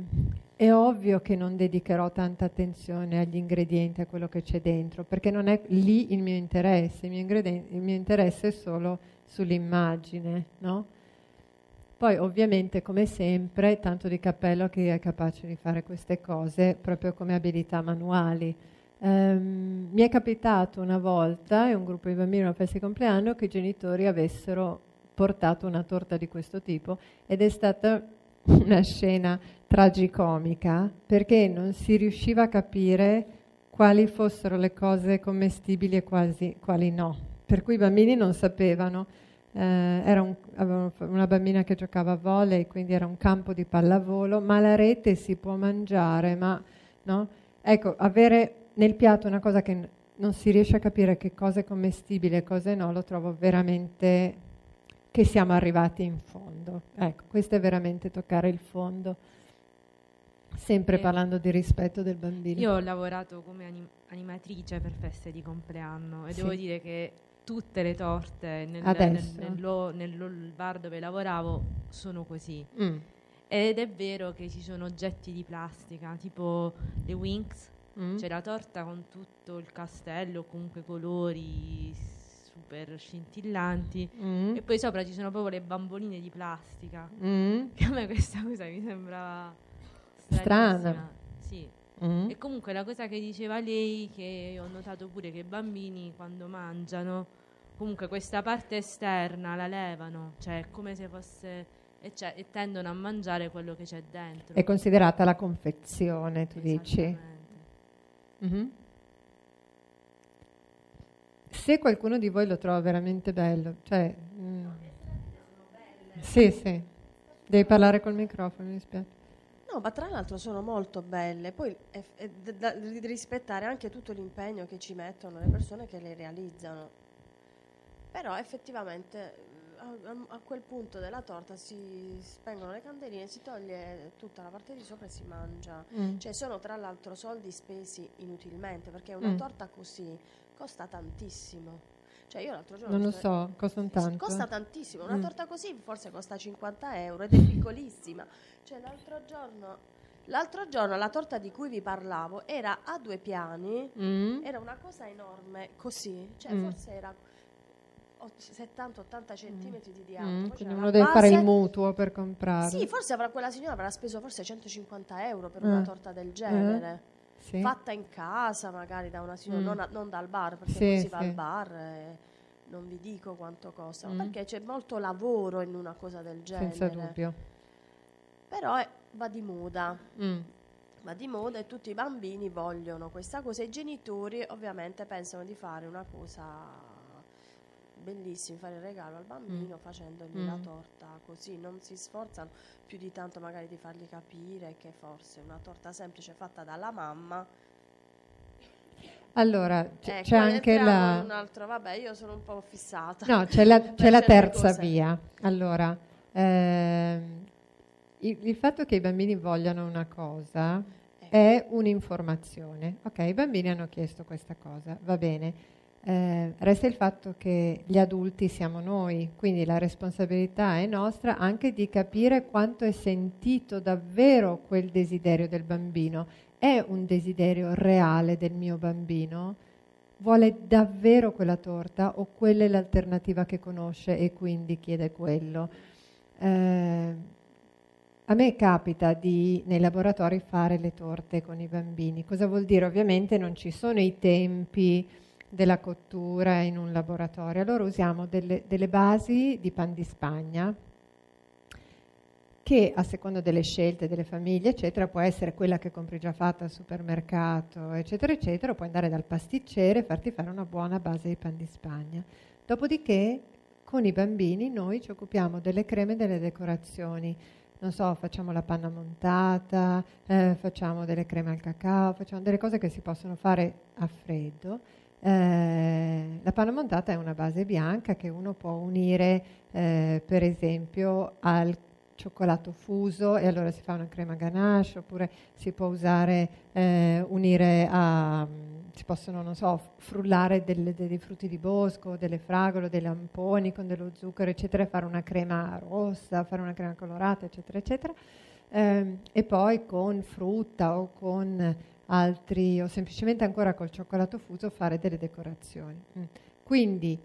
è ovvio che non dedicherò tanta attenzione agli ingredienti, a quello che c'è dentro, perché non è lì il mio interesse, il mio, il mio interesse è solo sull'immagine, no? Poi ovviamente come sempre tanto di cappello che è capace di fare queste cose proprio come abilità manuali. Um, mi è capitato una volta in un gruppo di bambini a una festa di compleanno che i genitori avessero portato una torta di questo tipo ed è stata una scena tragicomica perché non si riusciva a capire quali fossero le cose commestibili e quasi, quali no. Per cui i bambini non sapevano eh, un, avevo una bambina che giocava a volley, quindi era un campo di pallavolo, ma la rete si può mangiare, ma no? Ecco, avere nel piatto una cosa che n- non si riesce a capire che cosa è commestibile e cosa no, lo trovo veramente che siamo arrivati in fondo. Ecco, questo è veramente toccare il fondo. Sempre eh, parlando di rispetto del bambino. Io ho lavorato come anim- animatrice per feste di compleanno e sì. devo dire che tutte le torte nel, nel, nel, nel bar dove lavoravo sono così. Mm. Ed è vero che ci sono oggetti di plastica, tipo le Wings, mm. c'è cioè la torta con tutto il castello, comunque colori super scintillanti mm. e poi sopra ci sono proprio le bamboline di plastica. Che mm. *laughs* a me questa cosa mi sembrava strana. Sì. Mm. E comunque la cosa che diceva lei, che ho notato pure che i bambini quando mangiano comunque questa parte esterna la levano, cioè è come se fosse... E, cioè, e, tendono a mangiare quello che c'è dentro. È considerata la confezione, tu dici? Mm-hmm. Se qualcuno di voi lo trova veramente bello, cioè... Mm. Sì, sì, devi parlare col microfono, mi spiace. No, ma tra l'altro sono molto belle, poi è, eh, è eh, da, da rispettare anche tutto l'impegno che ci mettono le persone che le realizzano. Però effettivamente eh, a, quel punto della torta si spengono le candeline, si toglie tutta la parte di sopra e si mangia. Mm. Cioè sono tra l'altro soldi spesi inutilmente perché una mm. torta così costa tantissimo. Cioè io l'altro giorno... Non lo so, costa tanto. Costa tantissimo, una mm. torta così forse costa 50 euro ed è piccolissima. Cioè l'altro giorno... L'altro giorno la torta di cui vi parlavo era a due piani, mm. era una cosa enorme così, cioè mm. forse era 70-80 centimetri di mm. diametro. Mm, cioè quindi uno deve base. fare il mutuo per comprare. Sì, forse avrà, quella signora avrà speso forse 150 euro per eh. una ah. torta del genere. Eh. Sì. Fatta in casa magari da una signora, mm. non, a, non, dal bar, perché sì, si va sì. al bar non vi dico quanto costa, mm. perché c'è molto lavoro in una cosa del genere. Senza dubbio. Però è, eh, va di moda ma mm. di moda e tutti i bambini vogliono questa cosa, i genitori ovviamente pensano di fare una cosa bellissimi fare il regalo al bambino mm. facendogli mm. la torta così, non si sforzano più di tanto magari di fargli capire che forse una torta semplice fatta dalla mamma allora, eh, c- eh, c'è anche la... Un altro, vabbè, io sono un po' fissata. No, c'è la, c'è la terza via. Allora, ehm, il, il, fatto che i bambini vogliano una cosa eh. è un'informazione. Ok, i bambini hanno chiesto questa cosa, va bene eh, resta il fatto che gli adulti siamo noi, quindi la responsabilità è nostra anche di capire quanto è sentito davvero quel desiderio del bambino. È un desiderio reale del mio bambino? Vuole davvero quella torta o quella è l'alternativa che conosce e quindi chiede quello? Eh, a me capita di nei laboratori fare le torte con i bambini. Cosa vuol dire? Ovviamente non ci sono i tempi della cottura in un laboratorio. Allora usiamo delle, delle basi di pan di Spagna che a seconda delle scelte delle famiglie, eccetera, può essere quella che compri già fatta al supermercato, eccetera, eccetera, puoi andare dal pasticcere e farti fare una buona base di pan di Spagna. Dopodiché con i bambini noi ci occupiamo delle creme e delle decorazioni. Non so, facciamo la panna montata, eh, facciamo delle creme al cacao, facciamo delle cose che si possono fare a freddo eh, la panna montata è una base bianca che uno può unire eh, per esempio al cioccolato fuso e allora si fa una crema ganache oppure si può usare eh, unire a si possono non so frullare delle, dei frutti di bosco delle fragole dei lamponi con dello zucchero eccetera fare una crema rossa fare una crema colorata eccetera eccetera ehm, e poi con frutta o con altri o semplicemente ancora col cioccolato fuso fare delle decorazioni. Mm. Quindi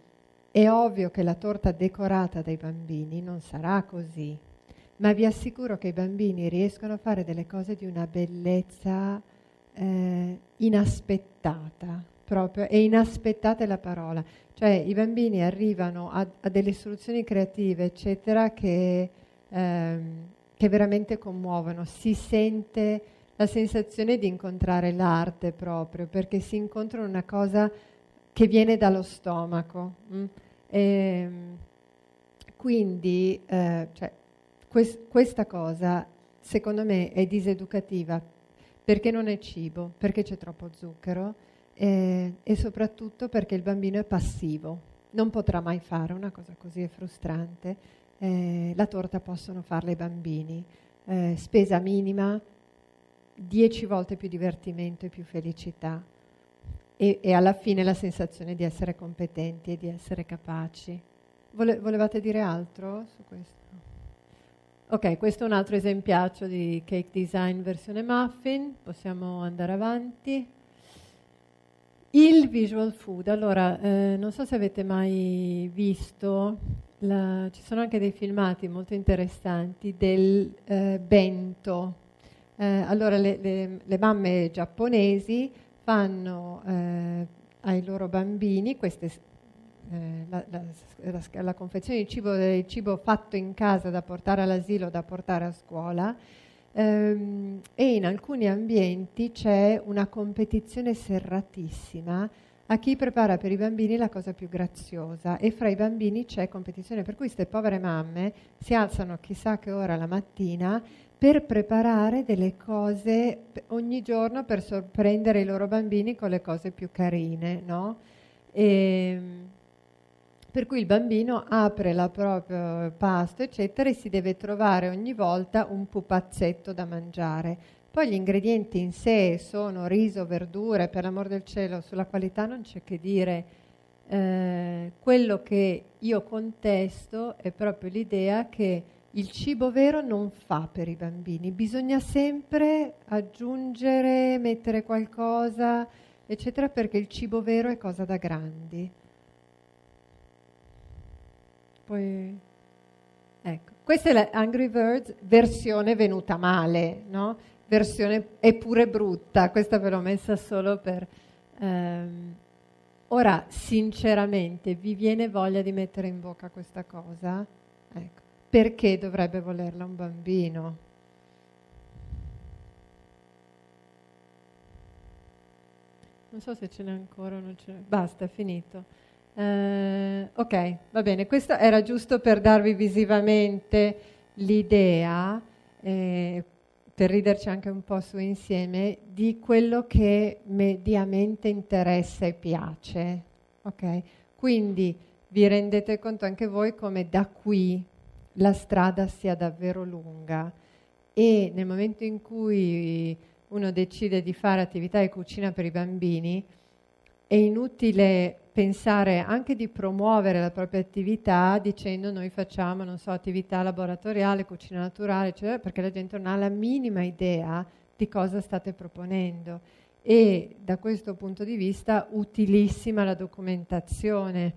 è ovvio che la torta decorata dai bambini non sarà così, ma vi assicuro che i bambini riescono a fare delle cose di una bellezza eh, inaspettata, proprio, e inaspettata è la parola, cioè i bambini arrivano a, a delle soluzioni creative, eccetera, che, ehm, che veramente commuovono, si sente la sensazione di incontrare l'arte proprio, perché si incontra una cosa che viene dallo stomaco. Mm? E, ehm, quindi eh, cioè, quest- questa cosa secondo me è diseducativa perché non è cibo, perché c'è troppo zucchero eh, e soprattutto perché il bambino è passivo, non potrà mai fare una cosa così, è frustrante. Eh, la torta possono farla i bambini, eh, spesa minima, dieci volte più divertimento e più felicità e, e alla fine la sensazione di essere competenti e di essere capaci. Vole, volevate dire altro su questo? Ok, questo è un altro esempiaccio di cake design versione muffin, possiamo andare avanti. Il visual food, allora eh, non so se avete mai visto, la, ci sono anche dei filmati molto interessanti del eh, bento, eh, allora le, le, le, mamme giapponesi fanno eh, ai loro bambini queste, eh, la, la, la, la, confezione di cibo, del cibo fatto in casa da portare all'asilo, da portare a scuola ehm, e in alcuni ambienti c'è una competizione serratissima a chi prepara per i bambini la cosa più graziosa e fra i bambini c'è competizione, per cui queste povere mamme si alzano chissà che ora la mattina per preparare delle cose ogni giorno per sorprendere i loro bambini con le cose più carine, no? E, ehm, per cui il bambino apre la propria pasta, eccetera, e si deve trovare ogni volta un pupazzetto da mangiare. Poi gli ingredienti in sé sono riso, verdure, per l'amor del cielo, sulla qualità non c'è che dire. Eh, quello che io contesto è proprio l'idea che il cibo vero non fa per i bambini, bisogna sempre aggiungere, mettere qualcosa, eccetera, perché il cibo vero è cosa da grandi. Poi, ecco, questa è la Angry Birds versione venuta male, no? Versione eppure brutta, questa ve l'ho messa solo per... Ehm. ora, sinceramente, vi viene voglia di mettere in bocca questa cosa? Ecco perché dovrebbe volerla un bambino? Non so se ce n'è ancora o non ce n'è. Basta, è finito. Eh, ok, va bene. Questo era giusto per darvi visivamente l'idea, eh, per riderci anche un po' su insieme, di quello che mediamente interessa e piace. Ok? Quindi vi rendete conto anche voi come da qui la strada sia davvero lunga e nel momento in cui uno decide di fare attività di cucina per i bambini, è inutile pensare anche di promuovere la propria attività dicendo noi facciamo, non so, attività laboratoriale, cucina naturale, eccetera, perché la gente non ha la minima idea di cosa state proponendo. E da questo punto di vista utilissima la documentazione,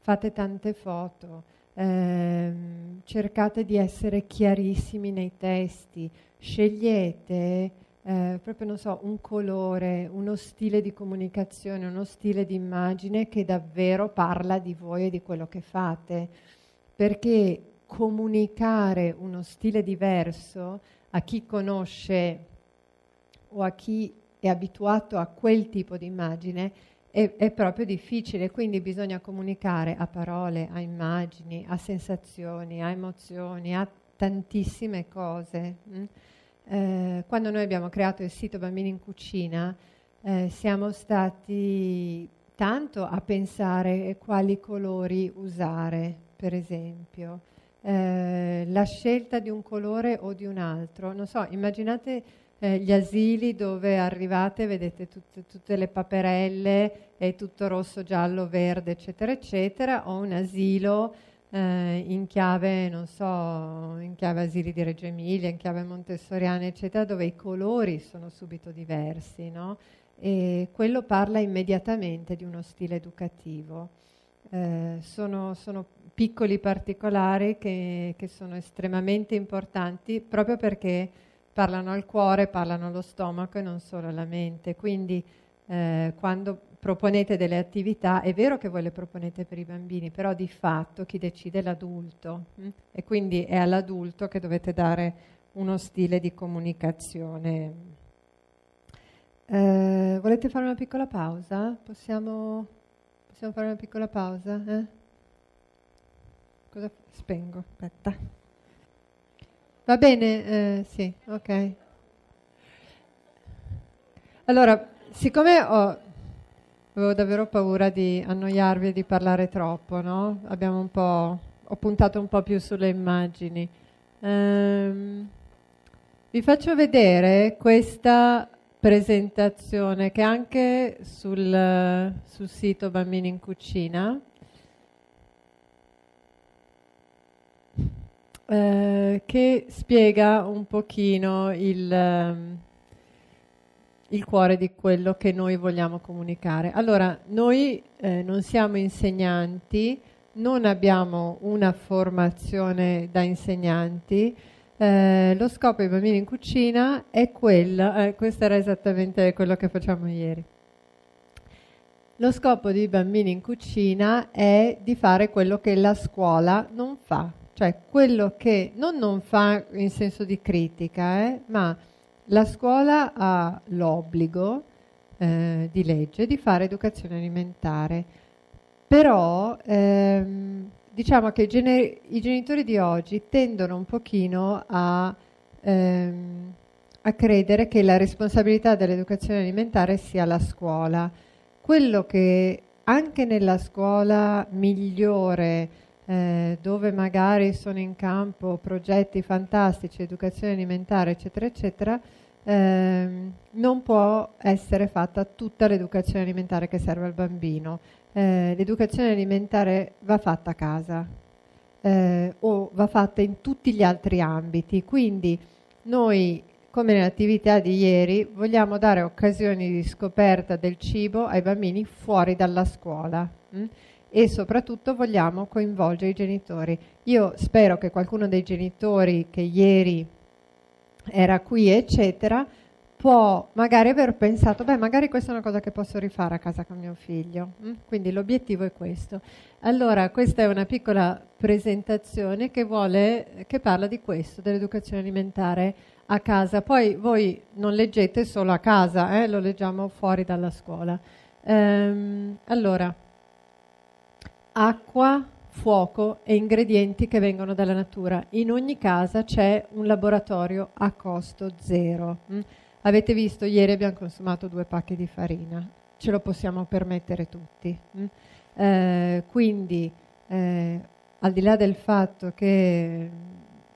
fate tante foto, ehm, cercate di essere chiarissimi nei testi, scegliete eh, proprio, non so, un colore, uno stile di comunicazione, uno stile di immagine che davvero parla di voi e di quello che fate, perché comunicare uno stile diverso a chi conosce o a chi è abituato a quel tipo di immagine è, è, proprio difficile, quindi bisogna comunicare a parole, a immagini, a sensazioni, a emozioni, a tantissime cose. Mm? Eh, quando noi abbiamo creato il sito Bambini in Cucina, eh, siamo stati tanto a pensare quali colori usare, per esempio. Eh, la scelta di un colore o di un altro. Non so, immaginate eh, gli asili dove arrivate, vedete tut- tutte le paperelle, è tutto rosso, giallo, verde, eccetera, eccetera, o un asilo eh, in chiave, non so, in chiave asili di Reggio Emilia, in chiave montessoriana, eccetera, dove i colori sono subito diversi, no? E quello parla immediatamente di uno stile educativo. Eh, sono, sono, piccoli particolari che, che sono estremamente importanti proprio perché parlano al cuore, parlano allo stomaco e non solo alla mente. Quindi eh, quando proponete delle attività, è vero che voi le proponete per i bambini, però di fatto chi decide è l'adulto mh? Mm? e quindi è all'adulto che dovete dare uno stile di comunicazione. Eh, volete fare una piccola pausa? Possiamo, possiamo fare una piccola pausa? Eh? Cosa spengo? Aspetta. Va bene, eh, sì, ok. Allora, siccome ho, avevo davvero paura di annoiarvi e di parlare troppo, no? Abbiamo un po', ho puntato un po' più sulle immagini. Ehm, vi faccio vedere questa presentazione che è anche sul, sul sito Bambini in Cucina. eh, che spiega un pochino il, ehm, il, cuore di quello che noi vogliamo comunicare. Allora, noi eh, non siamo insegnanti, non abbiamo una formazione da insegnanti, eh, lo scopo dei bambini in cucina è quello, eh, questo era esattamente quello che facciamo ieri. Lo scopo dei bambini in cucina è di fare quello che la scuola non fa cioè quello che non non fa in senso di critica, eh, ma la scuola ha l'obbligo eh, di legge di fare educazione alimentare, però ehm, diciamo che i, gener- i, genitori di oggi tendono un pochino a, ehm, a credere che la responsabilità dell'educazione alimentare sia la scuola. Quello che anche nella scuola migliore eh, dove magari sono in campo progetti fantastici, educazione alimentare, eccetera, eccetera, ehm, non può essere fatta tutta l'educazione alimentare che serve al bambino. Eh, l'educazione alimentare va fatta a casa eh, o va fatta in tutti gli altri ambiti. Quindi noi come nell'attività di ieri, vogliamo dare occasioni di scoperta del cibo ai bambini fuori dalla scuola. Mh? Mm? e soprattutto vogliamo coinvolgere i genitori. Io spero che qualcuno dei genitori che ieri era qui, eccetera, può magari aver pensato, beh, magari questa è una cosa che posso rifare a casa con mio figlio. Mm? Quindi l'obiettivo è questo. Allora, questa è una piccola presentazione che, vuole, che parla di questo, dell'educazione alimentare a casa. Poi voi non leggete solo a casa, eh? lo leggiamo fuori dalla scuola. Ehm, allora, acqua, fuoco e ingredienti che vengono dalla natura. In ogni casa c'è un laboratorio a costo zero. Mm? Avete visto, ieri abbiamo consumato due pacchi di farina, ce lo possiamo permettere tutti. Mm? Eh, quindi, eh, al di là del fatto che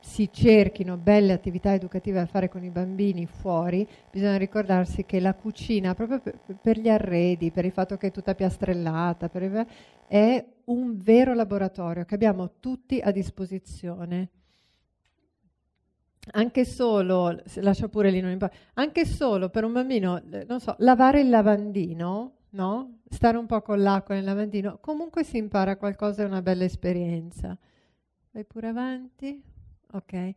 si cerchino belle attività educative da fare con i bambini fuori, bisogna ricordarsi che la cucina, proprio per gli arredi, per il fatto che è tutta piastrellata, il... è un vero laboratorio che abbiamo tutti a disposizione. Anche solo, lascia pure lì, non importa, anche solo per un bambino, eh, non so, lavare il lavandino, no? Stare un po' con l'acqua nel lavandino, comunque si impara qualcosa, è una bella esperienza. Vai pure avanti ok?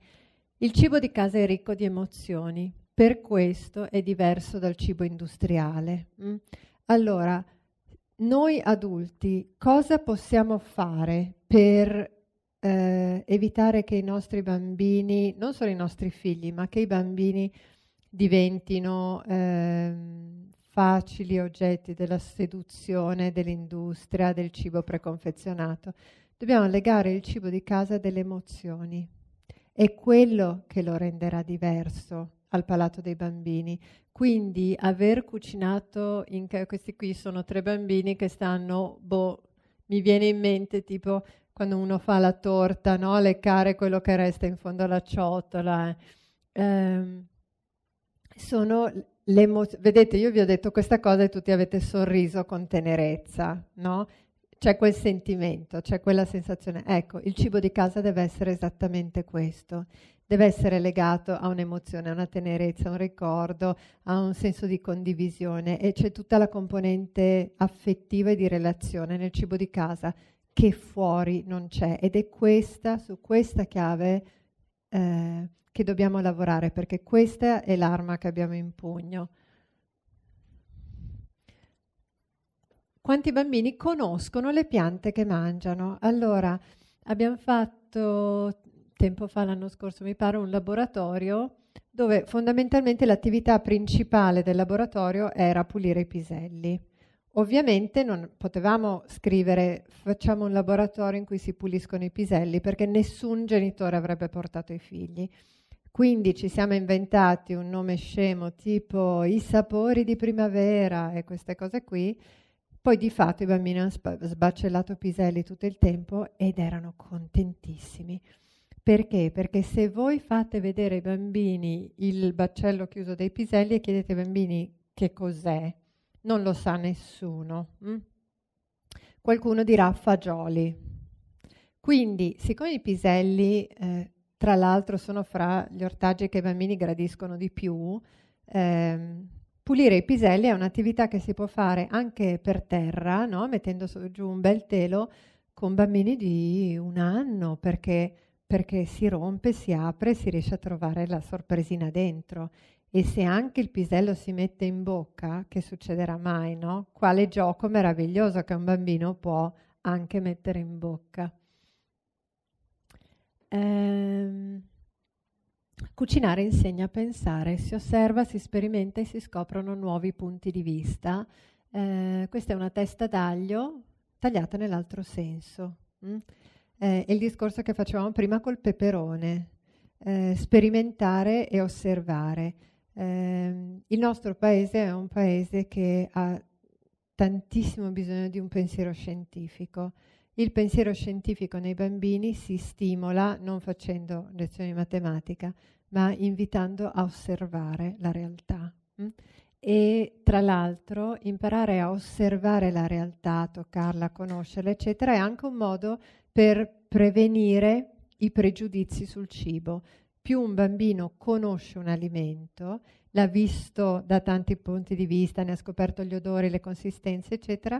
Il cibo di casa è ricco di emozioni, per questo è diverso dal cibo industriale. Mm? Allora, noi adulti cosa possiamo fare per eh, evitare che i nostri bambini, non solo i nostri figli, ma che i bambini diventino eh, facili oggetti della seduzione dell'industria, del cibo preconfezionato? Dobbiamo legare il cibo di casa a delle emozioni. È quello che lo renderà diverso al palato dei bambini. Quindi aver cucinato, in ca- questi qui sono tre bambini che stanno, boh, mi viene in mente tipo quando uno fa la torta, no? leccare quello che resta in fondo alla ciotola. Eh, ehm, sono le emo- Vedete, io vi ho detto questa cosa e tutti avete sorriso con tenerezza, no? c'è quel sentimento, c'è quella sensazione. Ecco, il cibo di casa deve essere esattamente questo, deve essere legato a un'emozione, a una tenerezza, a un ricordo, a un senso di condivisione e c'è tutta la componente affettiva e di relazione nel cibo di casa che fuori non c'è ed è questa, su questa chiave eh, che dobbiamo lavorare perché questa è l'arma che abbiamo in pugno. quanti bambini conoscono le piante che mangiano. Allora, abbiamo fatto tempo fa, l'anno scorso mi pare, un laboratorio dove fondamentalmente l'attività principale del laboratorio era pulire i piselli. Ovviamente non potevamo scrivere facciamo un laboratorio in cui si puliscono i piselli perché nessun genitore avrebbe portato i figli. Quindi ci siamo inventati un nome scemo tipo i sapori di primavera e queste cose qui poi di fatto i bambini hanno sbaccellato piselli tutto il tempo ed erano contentissimi. Perché? Perché se voi fate vedere ai bambini il baccello chiuso dei piselli e chiedete ai bambini che cos'è, non lo sa nessuno. Hm? Qualcuno dirà fagioli. Quindi, siccome i piselli, eh, tra l'altro, sono fra gli ortaggi che i bambini gradiscono di più, ehm, Pulire i piselli è un'attività che si può fare anche per terra, no? mettendo giù un bel telo con bambini di un anno, perché, perché si rompe, si apre, si riesce a trovare la sorpresina dentro. E se anche il pisello si mette in bocca, che succederà mai, no? Quale gioco meraviglioso che un bambino può anche mettere in bocca. Ehm, Cucinare insegna a pensare, si osserva, si sperimenta e si scoprono nuovi punti di vista. Eh, questa è una testa d'aglio tagliata nell'altro senso. Mm? Eh, è il discorso che facevamo prima col peperone, eh, sperimentare e osservare. Ehm, il nostro paese è un paese che ha tantissimo bisogno di un pensiero scientifico. Il pensiero scientifico nei bambini si stimola non facendo lezioni di matematica, ma invitando a osservare la realtà. Mm? E tra l'altro imparare a osservare la realtà, toccarla, conoscerla, eccetera, è anche un modo per prevenire i pregiudizi sul cibo. Più un bambino conosce un alimento, l'ha visto da tanti punti di vista, ne ha scoperto gli odori, le consistenze, eccetera,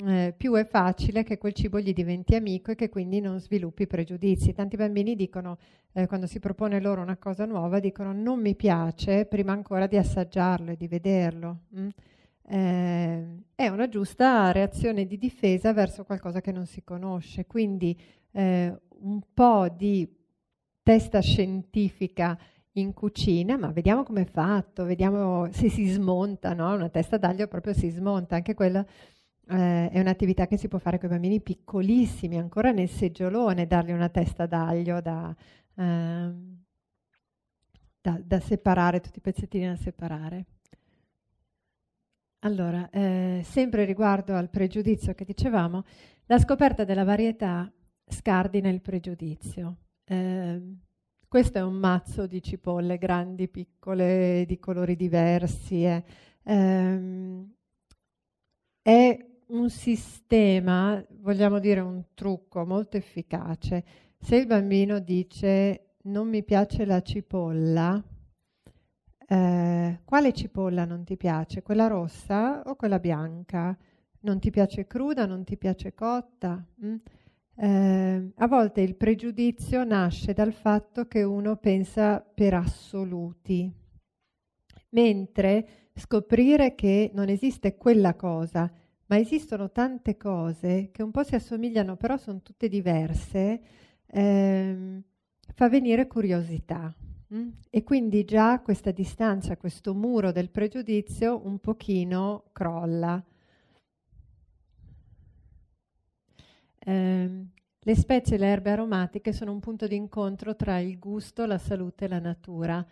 eh, più è facile che quel cibo gli diventi amico e che quindi non sviluppi pregiudizi. Tanti bambini dicono, eh, quando si propone loro una cosa nuova, dicono non mi piace prima ancora di assaggiarlo e di vederlo. Mm? Eh, è una giusta reazione di difesa verso qualcosa che non si conosce, quindi eh, un po' di testa scientifica in cucina, ma vediamo come è fatto, vediamo se si smonta, no? una testa d'aglio proprio si smonta, anche quella eh, è un'attività che si può fare con i bambini piccolissimi, ancora nel seggiolone, dargli una testa d'aglio da, eh, da, da separare, tutti i pezzettini da separare. Allora, eh, sempre riguardo al pregiudizio che dicevamo, la scoperta della varietà scardina il pregiudizio. Eh, questo è un mazzo di cipolle grandi, piccole, di colori diversi. Eh. Ehm, è un sistema, vogliamo dire un trucco molto efficace. Se il bambino dice non mi piace la cipolla, eh, quale cipolla non ti piace? Quella rossa o quella bianca? Non ti piace cruda, non ti piace cotta? Mm? Eh, a volte il pregiudizio nasce dal fatto che uno pensa per assoluti, mentre scoprire che non esiste quella cosa, ma esistono tante cose che un po' si assomigliano, però sono tutte diverse, ehm, fa venire curiosità. Mh? Mm? E quindi già questa distanza, questo muro del pregiudizio un pochino crolla. Eh, le specie e le erbe aromatiche sono un punto di incontro tra il gusto, la salute e la natura.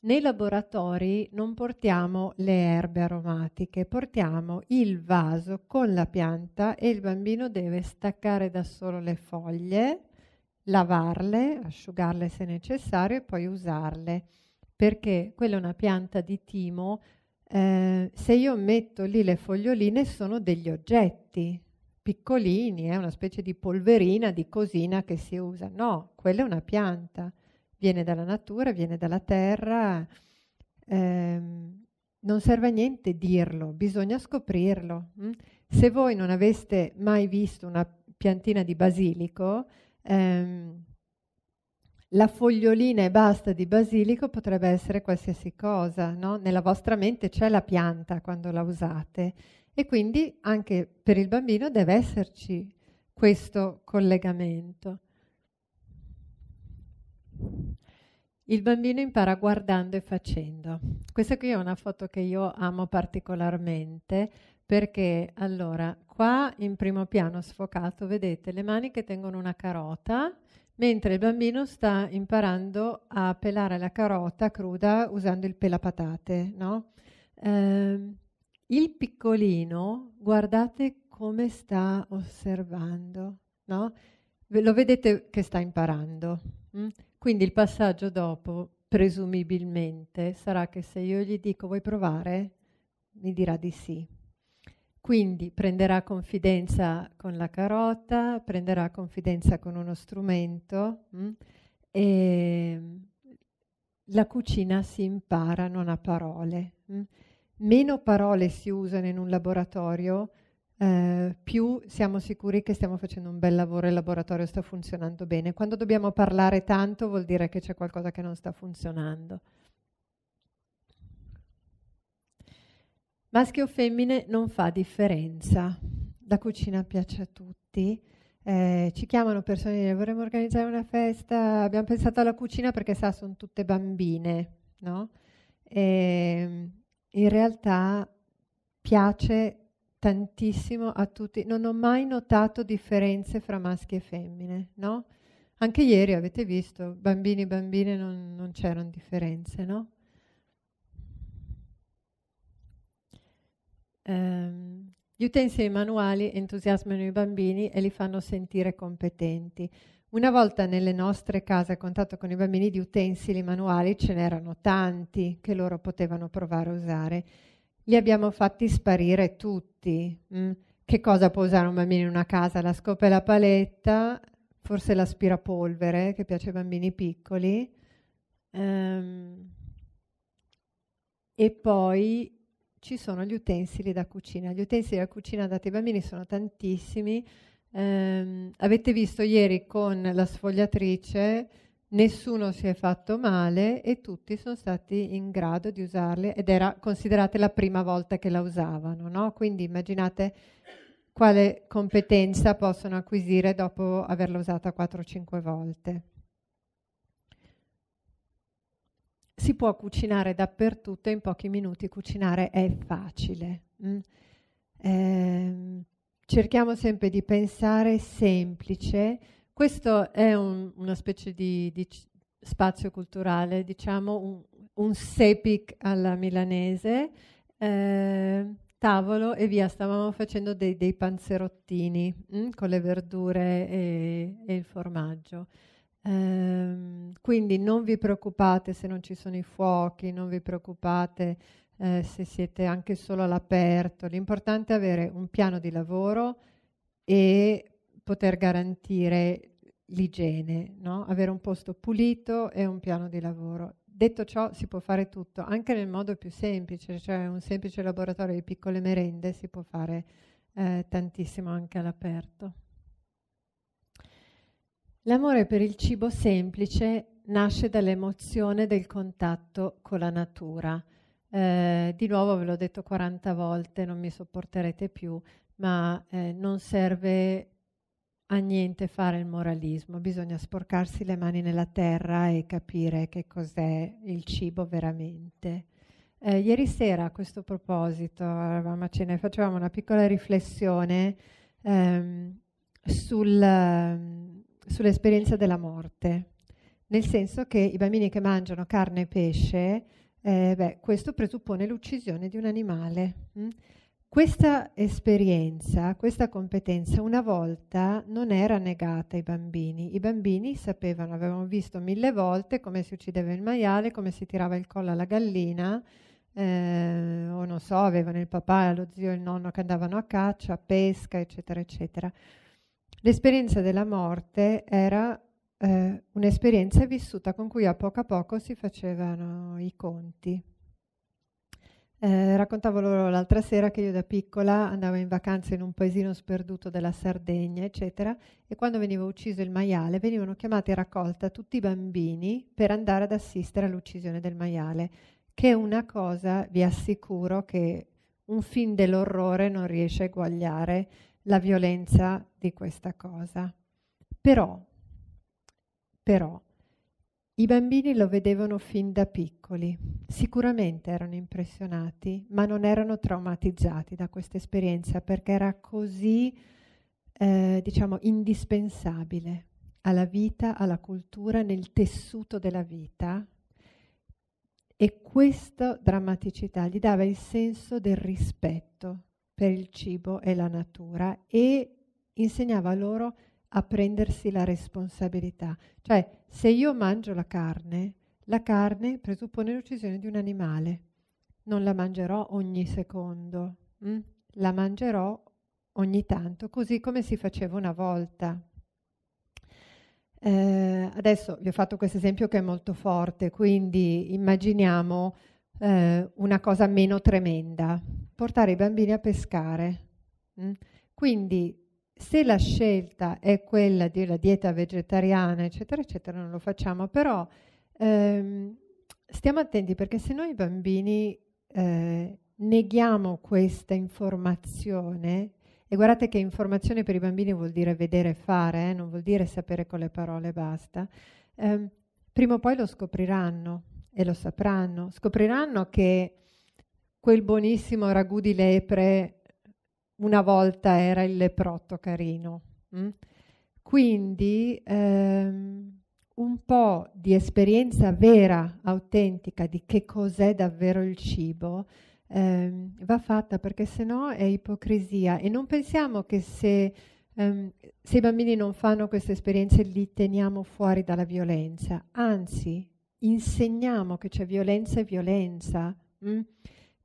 Nei laboratori non portiamo le erbe aromatiche, portiamo il vaso con la pianta e il bambino deve staccare da solo le foglie, lavarle, asciugarle se necessario e poi usarle, perché quella è una pianta di timo. Eh, se io metto lì le foglioline sono degli oggetti piccolini, è eh, una specie di polverina, di cosina che si usa. No, quella è una pianta viene dalla natura, viene dalla terra, ehm, non serve a niente dirlo, bisogna scoprirlo. Hm? Se voi non aveste mai visto una piantina di basilico, ehm, la fogliolina e basta di basilico potrebbe essere qualsiasi cosa, no? nella vostra mente c'è la pianta quando la usate e quindi anche per il bambino deve esserci questo collegamento. Il bambino impara guardando e facendo. Questa qui è una foto che io amo particolarmente perché allora qua in primo piano sfocato vedete le mani che tengono una carota mentre il bambino sta imparando a pelare la carota cruda usando il pelapatate, no? Eh, il piccolino, guardate come sta osservando, no? Lo vedete che sta imparando. Hm? Quindi il passaggio dopo, presumibilmente, sarà che se io gli dico vuoi provare, mi dirà di sì. Quindi prenderà confidenza con la carota, prenderà confidenza con uno strumento mh? Mm, e la cucina si impara non a parole. Mh? Mm. Meno parole si usano in un laboratorio, eh, più siamo sicuri che stiamo facendo un bel lavoro e il laboratorio sta funzionando bene. Quando dobbiamo parlare tanto vuol dire che c'è qualcosa che non sta funzionando. Maschio o femmine non fa differenza. La cucina piace a tutti. Eh, ci chiamano persone vorremmo organizzare una festa, abbiamo pensato alla cucina perché sa, sono tutte bambine, no? E, ehm, in realtà piace tantissimo a tutti, non ho mai notato differenze fra maschi e femmine, no? Anche ieri avete visto, bambini e bambine non, non c'erano differenze, no? Um, gli utensili manuali entusiasmano i bambini e li fanno sentire competenti. Una volta nelle nostre case a contatto con i bambini di utensili manuali ce n'erano tanti che loro potevano provare a usare li abbiamo fatti sparire tutti. Mm? Che cosa può usare un bambino in una casa? La scopa e la paletta, forse l'aspirapolvere che piace ai bambini piccoli. Um, e poi ci sono gli utensili da cucina. Gli utensili da cucina dati ai bambini sono tantissimi. Um, avete visto ieri con la sfogliatrice nessuno si è fatto male e tutti sono stati in grado di usarle ed era considerata la prima volta che la usavano, no? Quindi immaginate quale competenza possono acquisire dopo averla usata 4-5 volte. Si può cucinare dappertutto, in pochi minuti cucinare è facile. Mm. Eh, cerchiamo sempre di pensare semplice, questo è un, una specie di, di, spazio culturale, diciamo un, un sepic alla milanese, eh, tavolo e via. Stavamo facendo dei, dei panzerottini mh, mm, con le verdure e, e il formaggio. Eh, quindi non vi preoccupate se non ci sono i fuochi, non vi preoccupate eh, se siete anche solo all'aperto. L'importante è avere un piano di lavoro e poter garantire l'igiene, no? avere un posto pulito e un piano di lavoro. Detto ciò, si può fare tutto, anche nel modo più semplice, cioè un semplice laboratorio di piccole merende si può fare eh, tantissimo anche all'aperto. L'amore per il cibo semplice nasce dall'emozione del contatto con la natura. Eh, di nuovo ve l'ho detto 40 volte, non mi sopporterete più, ma eh, non serve a niente fare il moralismo, bisogna sporcarsi le mani nella terra e capire che cos'è il cibo veramente. Eh, ieri sera a questo proposito eravamo a cena e facevamo una piccola riflessione ehm, sul, ehm, sull'esperienza della morte, nel senso che i bambini che mangiano carne e pesce, eh, beh, questo presuppone l'uccisione di un animale. Mh? Mm? Questa esperienza, questa competenza una volta non era negata ai bambini. I bambini sapevano, avevano visto mille volte come si uccideva il maiale, come si tirava il collo alla gallina, eh, o non so, avevano il papà, lo zio e il nonno che andavano a caccia, a pesca, eccetera, eccetera. L'esperienza della morte era eh, un'esperienza vissuta con cui a poco a poco si facevano i conti. Eh, raccontavo loro l'altra sera che io da piccola andavo in vacanza in un paesino sperduto della Sardegna, eccetera, e quando veniva ucciso il maiale venivano chiamati a raccolta tutti i bambini per andare ad assistere all'uccisione del maiale, che è una cosa, vi assicuro, che un film dell'orrore non riesce a eguagliare la violenza di questa cosa. Però, però, i bambini lo vedevano fin da piccoli, sicuramente erano impressionati, ma non erano traumatizzati da questa esperienza perché era così, eh, diciamo, indispensabile alla vita, alla cultura, nel tessuto della vita. E questa drammaticità gli dava il senso del rispetto per il cibo e la natura e insegnava loro a a prendersi la responsabilità. Cioè, se io mangio la carne, la carne presuppone l'uccisione di un animale. Non la mangerò ogni secondo, mh? Mm? la mangerò ogni tanto, così come si faceva una volta. Eh, adesso vi ho fatto questo esempio che è molto forte, quindi immaginiamo eh, una cosa meno tremenda, portare i bambini a pescare. Mh? Mm? Quindi se la scelta è quella della dieta vegetariana, eccetera, eccetera, non lo facciamo, però ehm, stiamo attenti perché se noi bambini eh, neghiamo questa informazione, e guardate che informazione per i bambini vuol dire vedere e fare, eh, non vuol dire sapere con le parole e basta, ehm, prima o poi lo scopriranno e lo sapranno, scopriranno che quel buonissimo ragù di lepre una volta era il leprotto carino. Mm? Quindi ehm, un po' di esperienza vera, autentica di che cos'è davvero il cibo ehm, va fatta perché sennò è ipocrisia e non pensiamo che se, ehm, se i bambini non fanno queste esperienze li teniamo fuori dalla violenza, anzi insegniamo che c'è violenza e violenza. Mm?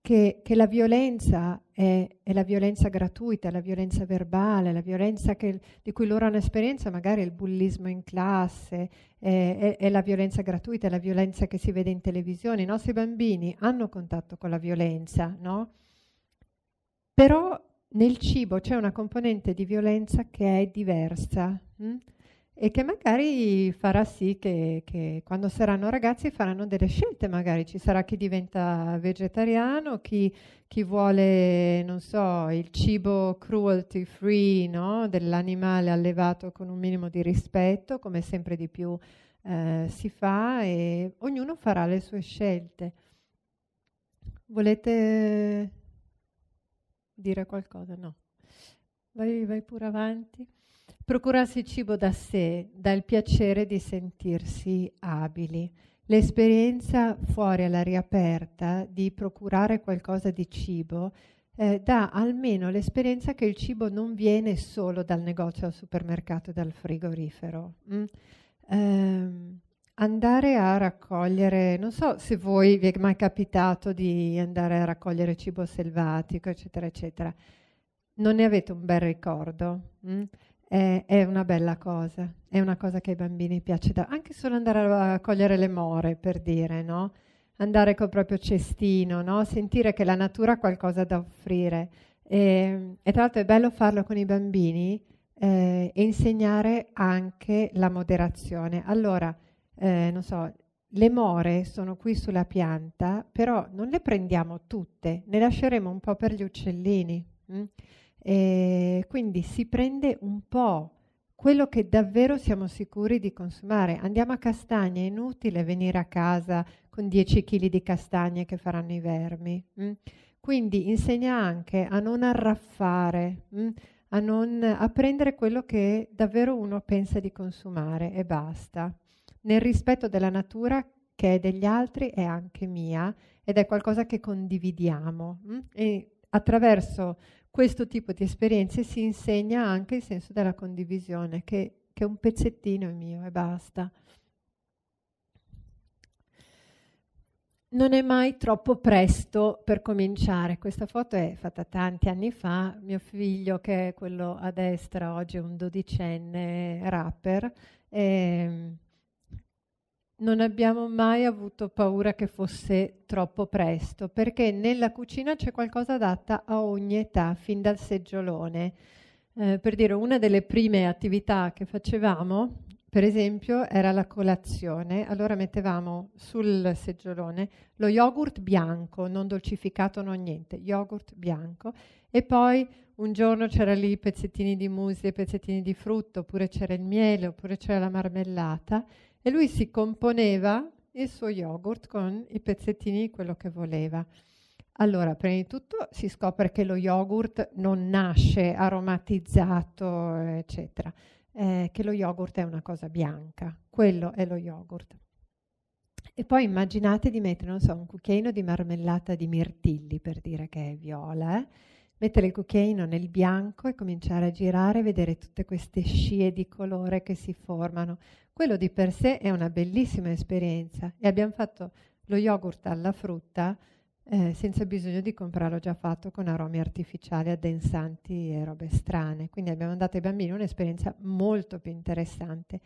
che, che la violenza è, è, la violenza gratuita, la violenza verbale, la violenza che, di cui loro hanno esperienza, magari il bullismo in classe, è, è, è, la violenza gratuita, è la violenza che si vede in televisione. I nostri bambini hanno contatto con la violenza, no? Però nel cibo c'è una componente di violenza che è diversa. Mh? Hm? e che magari farà sì che, che, quando saranno ragazzi faranno delle scelte, magari ci sarà chi diventa vegetariano, chi, chi vuole, non so, il cibo cruelty free, no? dell'animale allevato con un minimo di rispetto, come sempre di più eh, si fa e ognuno farà le sue scelte. Volete dire qualcosa? No. Vai, vai pure avanti. Procurarsi il cibo da sé dà il piacere di sentirsi abili. L'esperienza fuori all'aria aperta di procurare qualcosa di cibo eh, dà almeno l'esperienza che il cibo non viene solo dal negozio al supermercato e dal frigorifero. Mm. Eh, andare a raccogliere, non so se voi vi è mai capitato di andare a raccogliere cibo selvatico, eccetera, eccetera. Non ne avete un bel ricordo. Mm? è, è, una bella cosa, è una cosa che ai bambini piace, da, anche solo andare a cogliere le more, per dire, no? andare col proprio cestino, no? sentire che la natura ha qualcosa da offrire. E, ehm, e tra l'altro è bello farlo con i bambini eh, e insegnare anche la moderazione. Allora, eh, non so, le more sono qui sulla pianta, però non le prendiamo tutte, ne lasceremo un po' per gli uccellini. Mh? Mm? E ehm, quindi si prende un po' quello che davvero siamo sicuri di consumare. Andiamo a castagne, è inutile venire a casa con 10 kg di castagne che faranno i vermi. Mh? Mm? Quindi insegna anche a non arraffare, mh? Mm? a, non, a prendere quello che davvero uno pensa di consumare e basta, nel rispetto della natura che è degli altri e anche mia ed è qualcosa che condividiamo. Mh? Mm? E attraverso questo tipo di esperienze si insegna anche il senso della condivisione, che, che un pezzettino è mio e basta. Non è mai troppo presto per cominciare. Questa foto è fatta tanti anni fa. Mio figlio, che è quello a destra, oggi è un dodicenne rapper, ehm, non abbiamo mai avuto paura che fosse troppo presto, perché nella cucina c'è qualcosa adatta a ogni età, fin dal seggiolone. Eh, per dire, una delle prime attività che facevamo, per esempio, era la colazione. Allora mettevamo sul seggiolone lo yogurt bianco, non dolcificato, non niente, yogurt bianco, e poi un giorno c'era lì pezzettini di musli e pezzettini di frutto, oppure c'era il miele, oppure c'era la marmellata e lui si componeva il suo yogurt con i pezzettini di quello che voleva. Allora, prima di tutto si scopre che lo yogurt non nasce aromatizzato, eccetera, eh, che lo yogurt è una cosa bianca, quello è lo yogurt. E poi immaginate di mettere, non so, un cucchiaino di marmellata di mirtilli, per dire che è viola, eh? mettere il cucchiaino nel bianco e cominciare a girare e vedere tutte queste scie di colore che si formano. Quello di per sé è una bellissima esperienza e abbiamo fatto lo yogurt alla frutta eh, senza bisogno di comprarlo già fatto con aromi artificiali, addensanti e robe strane. Quindi abbiamo dato ai bambini un'esperienza molto più interessante.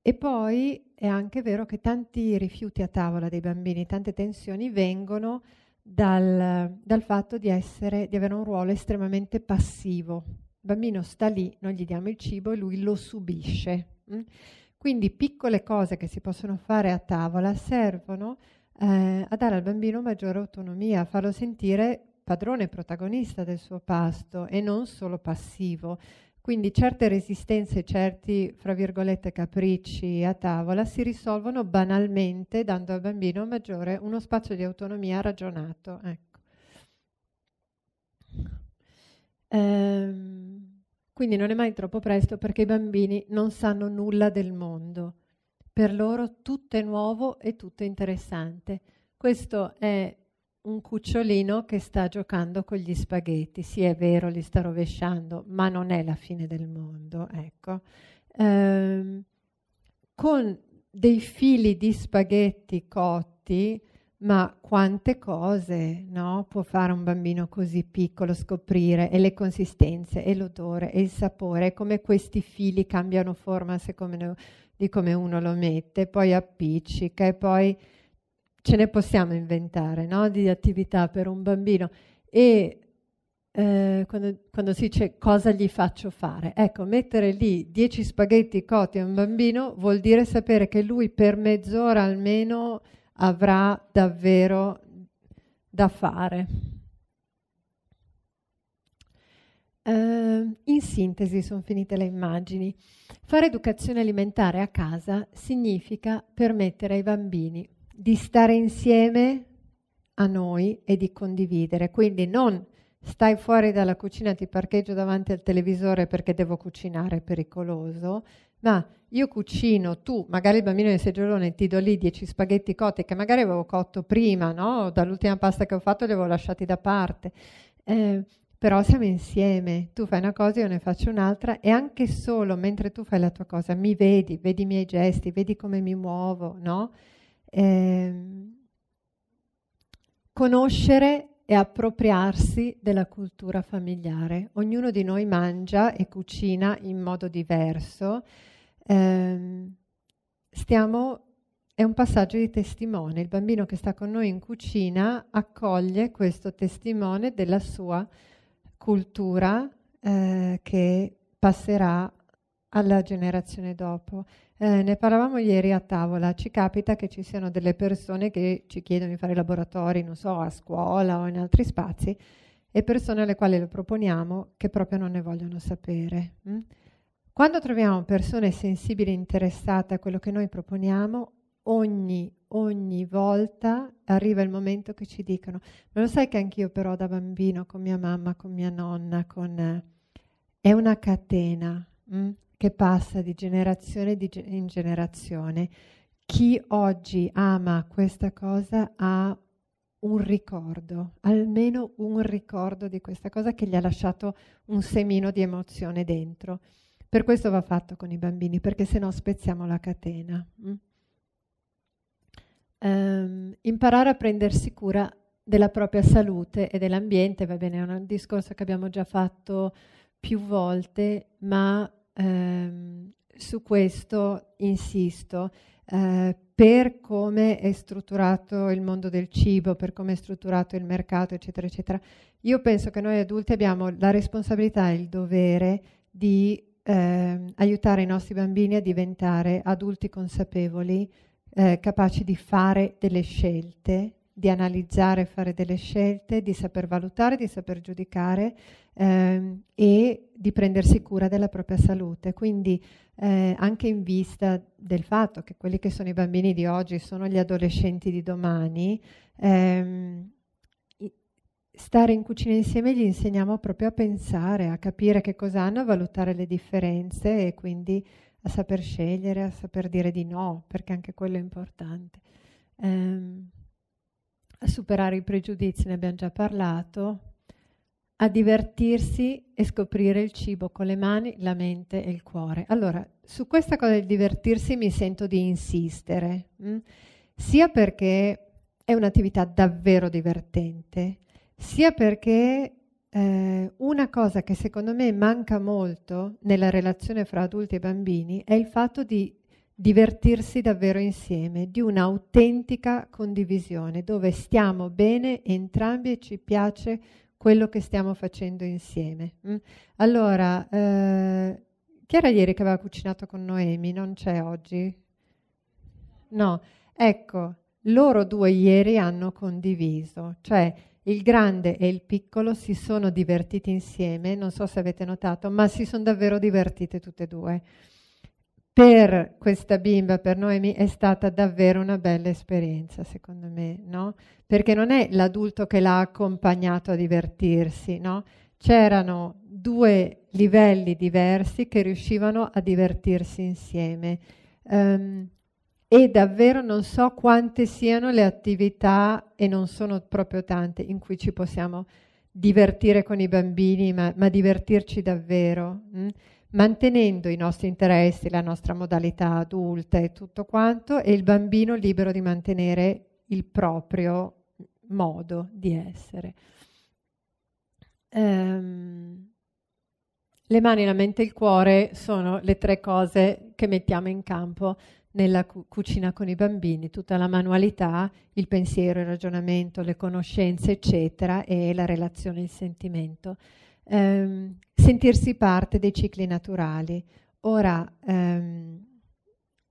E poi è anche vero che tanti rifiuti a tavola dei bambini, tante tensioni vengono dal, dal fatto di, essere, di avere un ruolo estremamente passivo. Il bambino sta lì, noi gli diamo il cibo e lui lo subisce. Mm? Quindi piccole cose che si possono fare a tavola servono eh, a dare al bambino maggiore autonomia, a farlo sentire padrone e protagonista del suo pasto e non solo passivo. Quindi certe resistenze, certi, fra virgolette, capricci a tavola si risolvono banalmente dando al bambino maggiore uno spazio di autonomia ragionato. Ecco. Ehm, quindi non è mai troppo presto perché i bambini non sanno nulla del mondo. Per loro tutto è nuovo e tutto è interessante. Questo è un cucciolino che sta giocando con gli spaghetti. Sì, è vero, li sta rovesciando, ma non è la fine del mondo, ecco. Ehm, con dei fili di spaghetti cotti ma quante cose no, può fare un bambino così piccolo scoprire e le consistenze e l'odore e il sapore e come questi fili cambiano forma a di come uno lo mette, poi appiccica e poi ce ne possiamo inventare no, di attività per un bambino e eh, quando, quando si dice cosa gli faccio fare, ecco mettere lì 10 spaghetti cotti a un bambino vuol dire sapere che lui per mezz'ora almeno avrà davvero da fare. Uh, in sintesi sono finite le immagini. Fare educazione alimentare a casa significa permettere ai bambini di stare insieme a noi e di condividere, quindi non stai fuori dalla cucina, ti parcheggio davanti al televisore perché devo cucinare, è pericoloso, ma io cucino, tu, magari il bambino di seggiolone, ti do lì 10 spaghetti cotti che magari avevo cotto prima, no? dall'ultima pasta che ho fatto li avevo lasciati da parte. Eh, però siamo insieme, tu fai una cosa, io ne faccio un'altra e anche solo mentre tu fai la tua cosa mi vedi, vedi i miei gesti, vedi come mi muovo, no? Eh, conoscere e appropriarsi della cultura familiare. Ognuno di noi mangia e cucina in modo diverso. Eh, stiamo, è un passaggio di testimone. Il bambino che sta con noi in cucina accoglie questo testimone della sua cultura eh, che passerà alla generazione dopo. Eh, ne parlavamo ieri a tavola, ci capita che ci siano delle persone che ci chiedono di fare laboratori, non so, a scuola o in altri spazi, e persone alle quali lo proponiamo che proprio non ne vogliono sapere. Hm? Quando troviamo persone sensibili e interessate a quello che noi proponiamo, ogni, ogni volta arriva il momento che ci dicono, ma lo sai che anch'io però da bambino, con mia mamma, con mia nonna, con... Eh, è una catena. Hm? che passa di generazione in generazione. Chi oggi ama questa cosa ha un ricordo, almeno un ricordo di questa cosa che gli ha lasciato un semino di emozione dentro. Per questo va fatto con i bambini, perché se no spezziamo la catena. Mm? Um, imparare a prendersi cura della propria salute e dell'ambiente, va bene, è un discorso che abbiamo già fatto più volte, ma ehm, su questo insisto, eh, per come è strutturato il mondo del cibo, per come è strutturato il mercato, eccetera, eccetera. Io penso che noi adulti abbiamo la responsabilità e il dovere di eh, aiutare i nostri bambini a diventare adulti consapevoli, eh, capaci di fare delle scelte di analizzare, fare delle scelte, di saper valutare, di saper giudicare ehm, e di prendersi cura della propria salute. Quindi eh, anche in vista del fatto che quelli che sono i bambini di oggi sono gli adolescenti di domani, ehm, stare in cucina insieme gli insegniamo proprio a pensare, a capire che cosa hanno, a valutare le differenze e quindi a saper scegliere, a saper dire di no, perché anche quello è importante. Ehm, a superare i pregiudizi, ne abbiamo già parlato, a divertirsi e scoprire il cibo con le mani, la mente e il cuore. Allora, su questa cosa del divertirsi mi sento di insistere, mh? Mm? sia perché è un'attività davvero divertente, sia perché eh, una cosa che secondo me manca molto nella relazione fra adulti e bambini è il fatto di divertirsi davvero insieme, di un'autentica condivisione, dove stiamo bene entrambi e ci piace quello che stiamo facendo insieme. Mm? Allora, eh, chi era ieri che aveva cucinato con Noemi? Non c'è oggi? No, ecco, loro due ieri hanno condiviso, cioè il grande e il piccolo si sono divertiti insieme, non so se avete notato, ma si sono davvero divertite tutte e due per questa bimba, per Noemi, è stata davvero una bella esperienza, secondo me, no? Perché non è l'adulto che l'ha accompagnato a divertirsi, no? C'erano due livelli diversi che riuscivano a divertirsi insieme. Um, e davvero non so quante siano le attività, e non sono proprio tante, in cui ci possiamo divertire con i bambini, ma, ma divertirci davvero. Mh? Mm? mantenendo i nostri interessi, la nostra modalità adulta e tutto quanto, e il bambino libero di mantenere il proprio modo di essere. Um, le mani, la mente e il cuore sono le tre cose che mettiamo in campo nella cu- cucina con i bambini, tutta la manualità, il pensiero, il ragionamento, le conoscenze, eccetera, e la relazione, il sentimento. Um, sentirsi parte dei cicli naturali. Ora, ehm,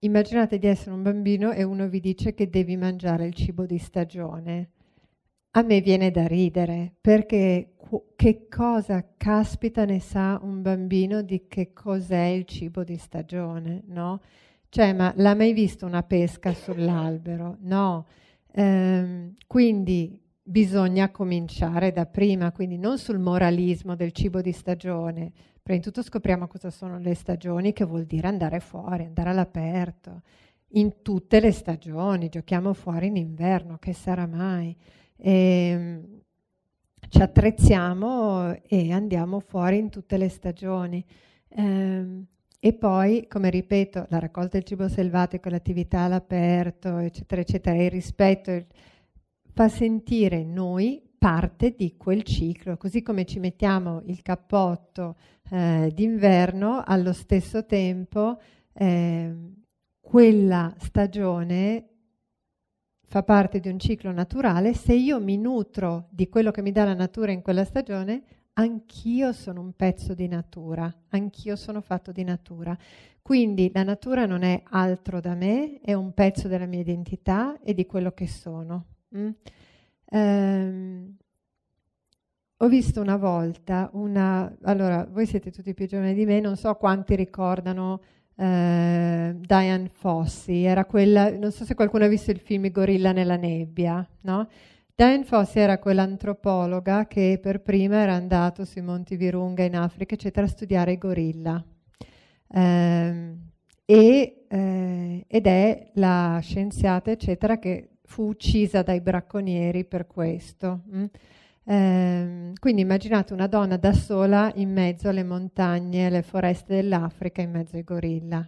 immaginate di essere un bambino e uno vi dice che devi mangiare il cibo di stagione. A me viene da ridere perché che cosa caspita ne sa un bambino di che cos'è il cibo di stagione, no? Cioè, ma l'ha mai visto una pesca sull'albero? No. Ehm, quindi bisogna cominciare da prima, quindi non sul moralismo del cibo di stagione. Prima di tutto scopriamo cosa sono le stagioni, che vuol dire andare fuori, andare all'aperto, in tutte le stagioni, giochiamo fuori in inverno, che sarà mai. E, ehm, ci attrezziamo e andiamo fuori in tutte le stagioni. Ehm, e poi, come ripeto, la raccolta del cibo selvatico, l'attività all'aperto, eccetera, eccetera, il rispetto, il, fa sentire noi parte di quel ciclo, così come ci mettiamo il cappotto eh, d'inverno, allo stesso tempo eh, quella stagione fa parte di un ciclo naturale, se io mi nutro di quello che mi dà la natura in quella stagione, anch'io sono un pezzo di natura, anch'io sono fatto di natura. Quindi la natura non è altro da me, è un pezzo della mia identità e di quello che sono. Mm? Eh, ho visto una volta una... Allora, voi siete tutti più giovani di me, non so quanti ricordano eh, Diane Fossi, era quella... Non so se qualcuno ha visto il film Gorilla nella nebbia, no? Diane Fossi era quell'antropologa che per prima era andato sui monti Virunga in Africa, eccetera, a studiare i gorilla. Eh, e, eh, ed è la scienziata, eccetera, che fu uccisa dai bracconieri per questo. Mm? Eh, quindi immaginate una donna da sola in mezzo alle montagne, alle foreste dell'Africa, in mezzo ai gorilla.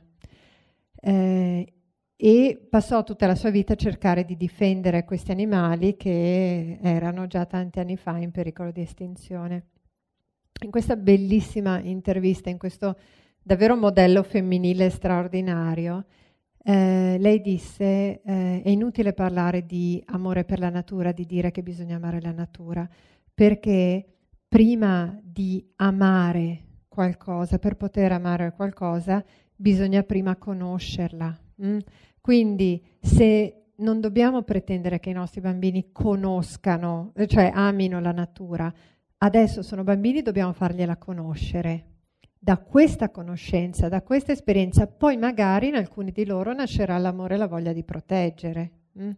Eh, e passò tutta la sua vita a cercare di difendere questi animali che erano già tanti anni fa in pericolo di estinzione. In questa bellissima intervista, in questo davvero modello femminile straordinario, eh, lei disse eh, è inutile parlare di amore per la natura, di dire che bisogna amare la natura, perché prima di amare qualcosa, per poter amare qualcosa, bisogna prima conoscerla. Mm? Quindi se non dobbiamo pretendere che i nostri bambini conoscano, cioè amino la natura, adesso sono bambini, dobbiamo fargliela conoscere da questa conoscenza, da questa esperienza, poi magari in alcuni di loro nascerà l'amore e la voglia di proteggere. Mm.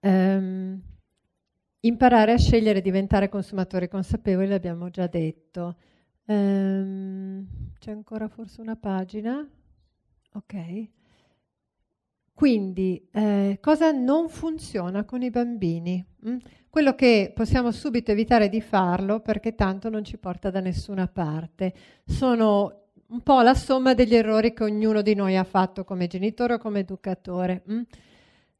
Um, imparare a scegliere e diventare consumatori consapevoli, l'abbiamo già detto. Um, c'è ancora forse una pagina? Ok. Quindi, eh, cosa non funziona con i bambini? Mm. Quello che possiamo subito evitare di farlo perché tanto non ci porta da nessuna parte. Sono un po' la somma degli errori che ognuno di noi ha fatto come genitore o come educatore. Mm?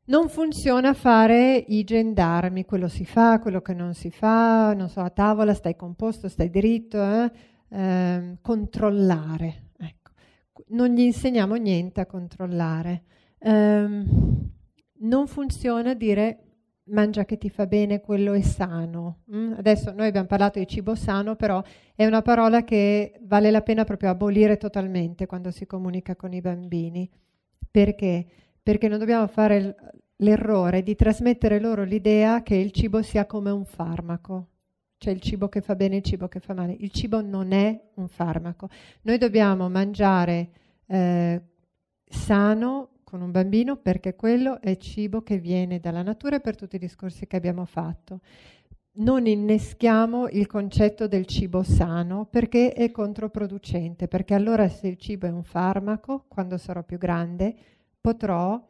Non funziona fare i gendarmi, quello si fa, quello che non si fa, non so, a tavola stai composto, stai dritto, eh? Eh, controllare. Ecco. Non gli insegniamo niente a controllare. Eh, non funziona dire mangia che ti fa bene, quello è sano. Mm? Adesso noi abbiamo parlato di cibo sano, però è una parola che vale la pena proprio abolire totalmente quando si comunica con i bambini. Perché? Perché non dobbiamo fare l'errore di trasmettere loro l'idea che il cibo sia come un farmaco. Cioè il cibo che fa bene, il cibo che fa male. Il cibo non è un farmaco. Noi dobbiamo mangiare eh, sano con un bambino perché quello è cibo che viene dalla natura per tutti i discorsi che abbiamo fatto. Non inneschiamo il concetto del cibo sano perché è controproducente, perché allora se il cibo è un farmaco, quando sarò più grande, potrò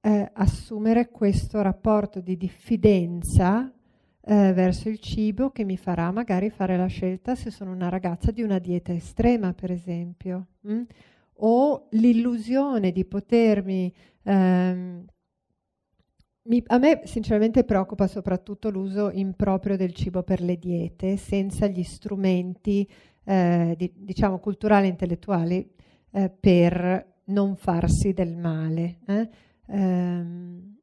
eh, assumere questo rapporto di diffidenza eh, verso il cibo che mi farà magari fare la scelta se sono una ragazza di una dieta estrema, per esempio. Mm? ho l'illusione di potermi... Ehm, mi, a me sinceramente preoccupa soprattutto l'uso improprio del cibo per le diete, senza gli strumenti, eh, di, diciamo, culturali e intellettuali eh, per non farsi del male. Eh? Ehm,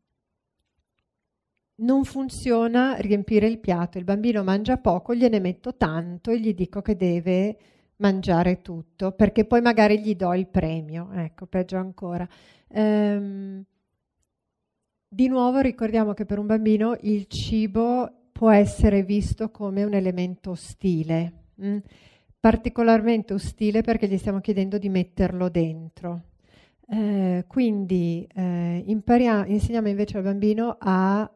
non funziona riempire il piatto, il bambino mangia poco, gliene metto tanto e gli dico che deve mangiare tutto, perché poi magari gli do il premio, ecco, peggio ancora. Ehm, di nuovo ricordiamo che per un bambino il cibo può essere visto come un elemento ostile, mh? Mm? particolarmente ostile perché gli stiamo chiedendo di metterlo dentro. Eh, quindi eh, impariamo, insegniamo invece al bambino a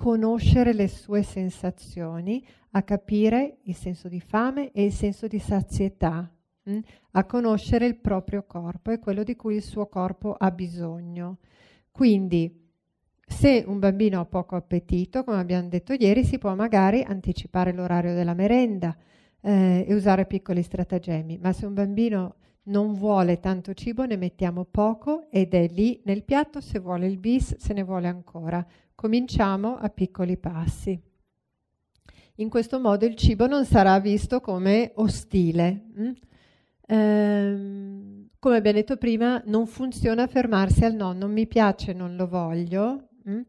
conoscere le sue sensazioni, a capire il senso di fame e il senso di sazietà, mh? Mm? a conoscere il proprio corpo e quello di cui il suo corpo ha bisogno. Quindi, se un bambino ha poco appetito, come abbiamo detto ieri, si può magari anticipare l'orario della merenda eh, e usare piccoli stratagemmi, ma se un bambino non vuole tanto cibo, ne mettiamo poco ed è lì nel piatto, se vuole il bis, se ne vuole ancora. Cominciamo a piccoli passi. In questo modo il cibo non sarà visto come ostile. Mm? Ehm, come abbiamo detto prima, non funziona fermarsi al no, non mi piace, non lo voglio. Mm?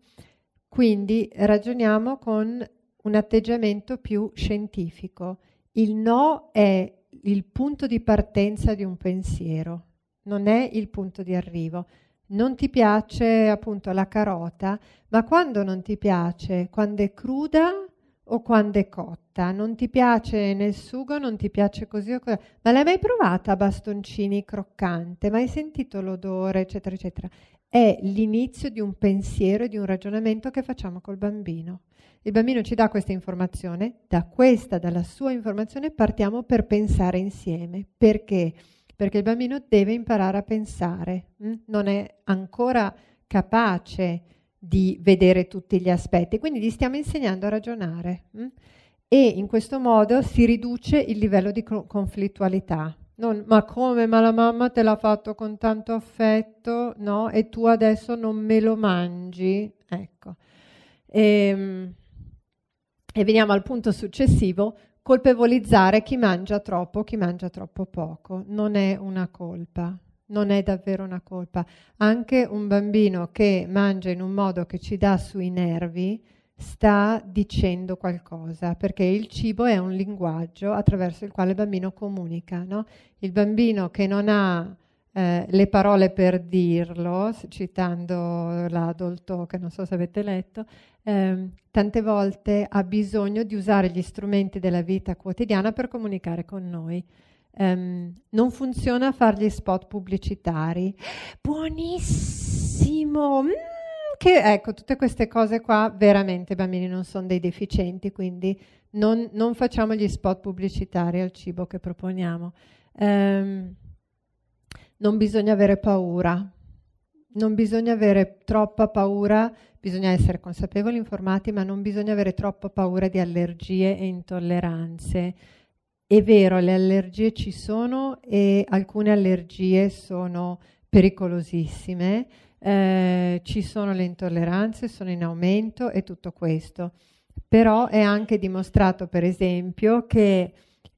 Quindi ragioniamo con un atteggiamento più scientifico. Il no è il punto di partenza di un pensiero, non è il punto di arrivo non ti piace appunto la carota, ma quando non ti piace? Quando è cruda o quando è cotta? Non ti piace nel sugo, non ti piace così o così. Ma l'hai mai provata a bastoncini croccante? Mai sentito l'odore, eccetera, eccetera? È l'inizio di un pensiero e di un ragionamento che facciamo col bambino. Il bambino ci dà questa informazione, da questa, dalla sua informazione partiamo per pensare insieme. Perché? Perché? perché il bambino deve imparare a pensare, mm? non è ancora capace di vedere tutti gli aspetti, quindi gli stiamo insegnando a ragionare mm? e in questo modo si riduce il livello di conflittualità. Non, ma come? Ma la mamma te l'ha fatto con tanto affetto, no? E tu adesso non me lo mangi? Ecco. E, ehm, e veniamo al punto successivo, colpevolizzare chi mangia troppo, chi mangia troppo poco. Non è una colpa, non è davvero una colpa. Anche un bambino che mangia in un modo che ci dà sui nervi sta dicendo qualcosa, perché il cibo è un linguaggio attraverso il quale il bambino comunica. No? Il bambino che non ha eh, le parole per dirlo, citando la che non so se avete letto, Ehm, tante volte ha bisogno di usare gli strumenti della vita quotidiana per comunicare con noi. Um, non funziona fargli spot pubblicitari. Buonissimo! Mm, che ecco, tutte queste cose qua veramente bambini non sono dei deficienti, quindi non, non facciamo gli spot pubblicitari al cibo che proponiamo. Um, non bisogna avere paura, non bisogna avere troppa paura Bisogna essere consapevoli, informati, ma non bisogna avere troppa paura di allergie e intolleranze. È vero, le allergie ci sono e alcune allergie sono pericolosissime, eh, ci sono le intolleranze, sono in aumento e tutto questo. Però è anche dimostrato, per esempio, che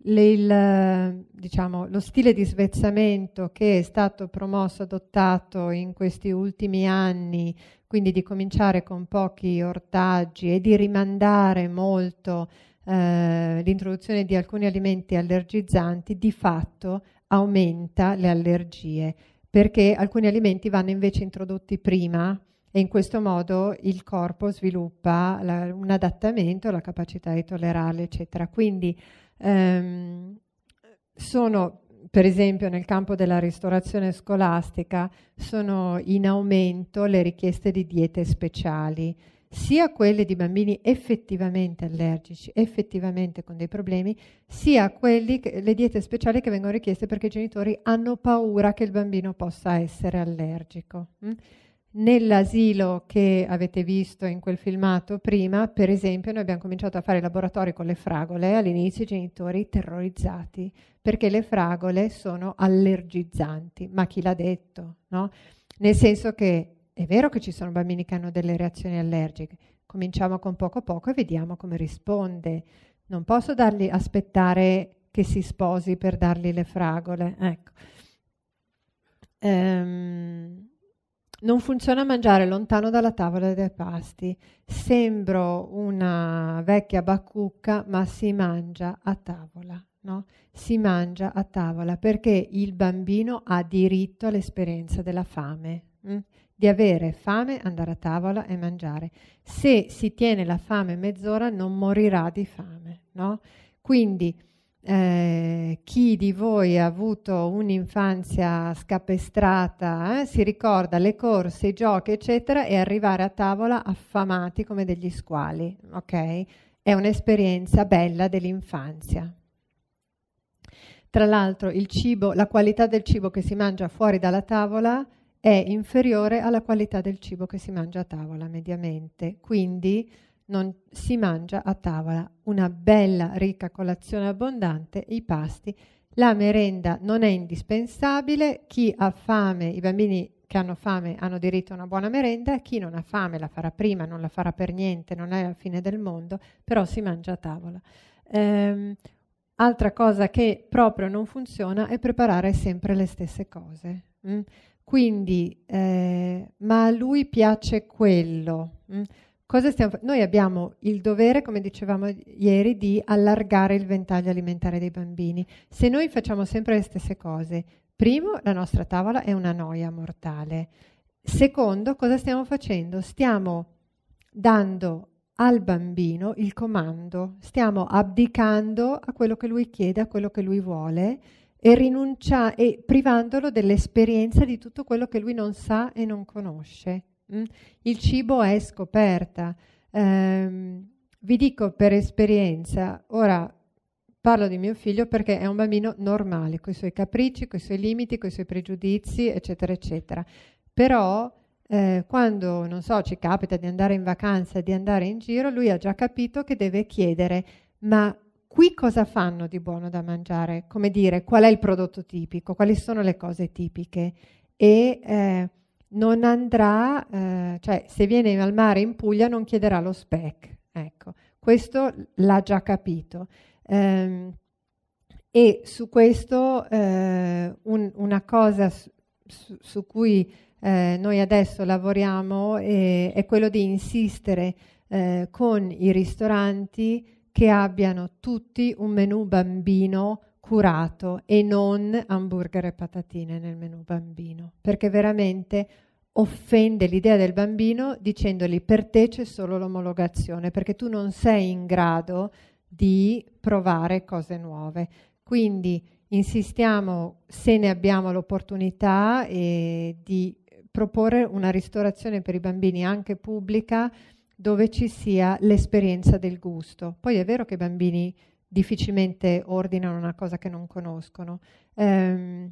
le, il, diciamo, lo stile di svezzamento che è stato promosso, adottato in questi ultimi anni quindi di cominciare con pochi ortaggi e di rimandare molto eh, l'introduzione di alcuni alimenti allergizzanti, di fatto aumenta le allergie, perché alcuni alimenti vanno invece introdotti prima e in questo modo il corpo sviluppa la, un adattamento, la capacità di tollerarli, eccetera. Quindi ehm, sono per esempio nel campo della ristorazione scolastica sono in aumento le richieste di diete speciali, sia quelle di bambini effettivamente allergici, effettivamente con dei problemi, sia quelli che, le diete speciali che vengono richieste perché i genitori hanno paura che il bambino possa essere allergico. Mm? Nell'asilo che avete visto in quel filmato prima, per esempio, noi abbiamo cominciato a fare laboratori con le fragole, all'inizio i genitori terrorizzati, perché le fragole sono allergizzanti, ma chi l'ha detto? No? Nel senso che è vero che ci sono bambini che hanno delle reazioni allergiche, cominciamo con poco a poco e vediamo come risponde. Non posso dargli, aspettare che si sposi per dargli le fragole. Ecco. Ehm, non funziona mangiare lontano dalla tavola dei pasti. Sembro una vecchia baccucca, ma si mangia a tavola, no? Si mangia a tavola perché il bambino ha diritto all'esperienza della fame, mh? Mm? di avere fame, andare a tavola e mangiare. Se si tiene la fame mezz'ora non morirà di fame, no? Quindi eh, chi di voi ha avuto un'infanzia scapestrata eh, si ricorda le corse, i giochi, eccetera, e arrivare a tavola affamati come degli squali, ok? È un'esperienza bella dell'infanzia. Tra l'altro, cibo, la qualità del cibo che si mangia fuori dalla tavola è inferiore alla qualità del cibo che si mangia a tavola mediamente. Quindi non si mangia a tavola. Una bella, ricca colazione abbondante, i pasti. La merenda non è indispensabile, chi ha fame, i bambini che hanno fame hanno diritto a una buona merenda, chi non ha fame la farà prima, non la farà per niente, non è la fine del mondo, però si mangia a tavola. Ehm, altra cosa che proprio non funziona è preparare sempre le stesse cose. Mm? Quindi, eh, ma a lui piace quello. Mm? Stiamo... Noi abbiamo il dovere, come dicevamo ieri, di allargare il ventaglio alimentare dei bambini. Se noi facciamo sempre le stesse cose, primo, la nostra tavola è una noia mortale. Secondo, cosa stiamo facendo? Stiamo dando al bambino il comando, stiamo abdicando a quello che lui chiede, a quello che lui vuole e, rinuncia- e privandolo dell'esperienza di tutto quello che lui non sa e non conosce. Mm? Il cibo è scoperta. Eh, vi dico per esperienza, ora parlo di mio figlio perché è un bambino normale, con i suoi capricci, con i suoi limiti, con i suoi pregiudizi, eccetera, eccetera. Però eh, quando, non so, ci capita di andare in vacanza, di andare in giro, lui ha già capito che deve chiedere, ma qui cosa fanno di buono da mangiare? Come dire, qual è il prodotto tipico? Quali sono le cose tipiche? E... Eh, non andrà, eh, cioè se viene al mare in Puglia non chiederà lo spec. Ecco, questo l'ha già capito. Ehm, e su questo eh, un, una cosa su, su, cui eh, noi adesso lavoriamo è, è quello di insistere eh, con i ristoranti che abbiano tutti un menù bambino curato e non hamburger e patatine nel menù bambino, perché veramente offende l'idea del bambino dicendogli per te c'è solo l'omologazione, perché tu non sei in grado di provare cose nuove. Quindi insistiamo, se ne abbiamo l'opportunità, eh, di proporre una ristorazione per i bambini anche pubblica dove ci sia l'esperienza del gusto. Poi è vero che i bambini difficilmente ordinano una cosa che non conoscono. Eh,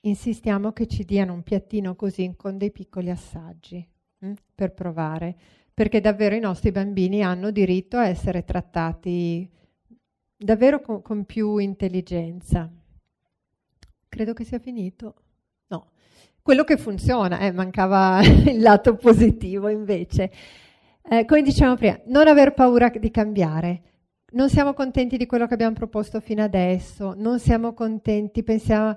insistiamo che ci diano un piattino così con dei piccoli assaggi mh, mm, per provare, perché davvero i nostri bambini hanno diritto a essere trattati davvero con, con più intelligenza. Credo che sia finito. No, quello che funziona, eh, mancava *laughs* il lato positivo invece. Eh, come dicevamo prima, non aver paura di cambiare non siamo contenti di quello che abbiamo proposto fino adesso, non siamo contenti, pensiamo,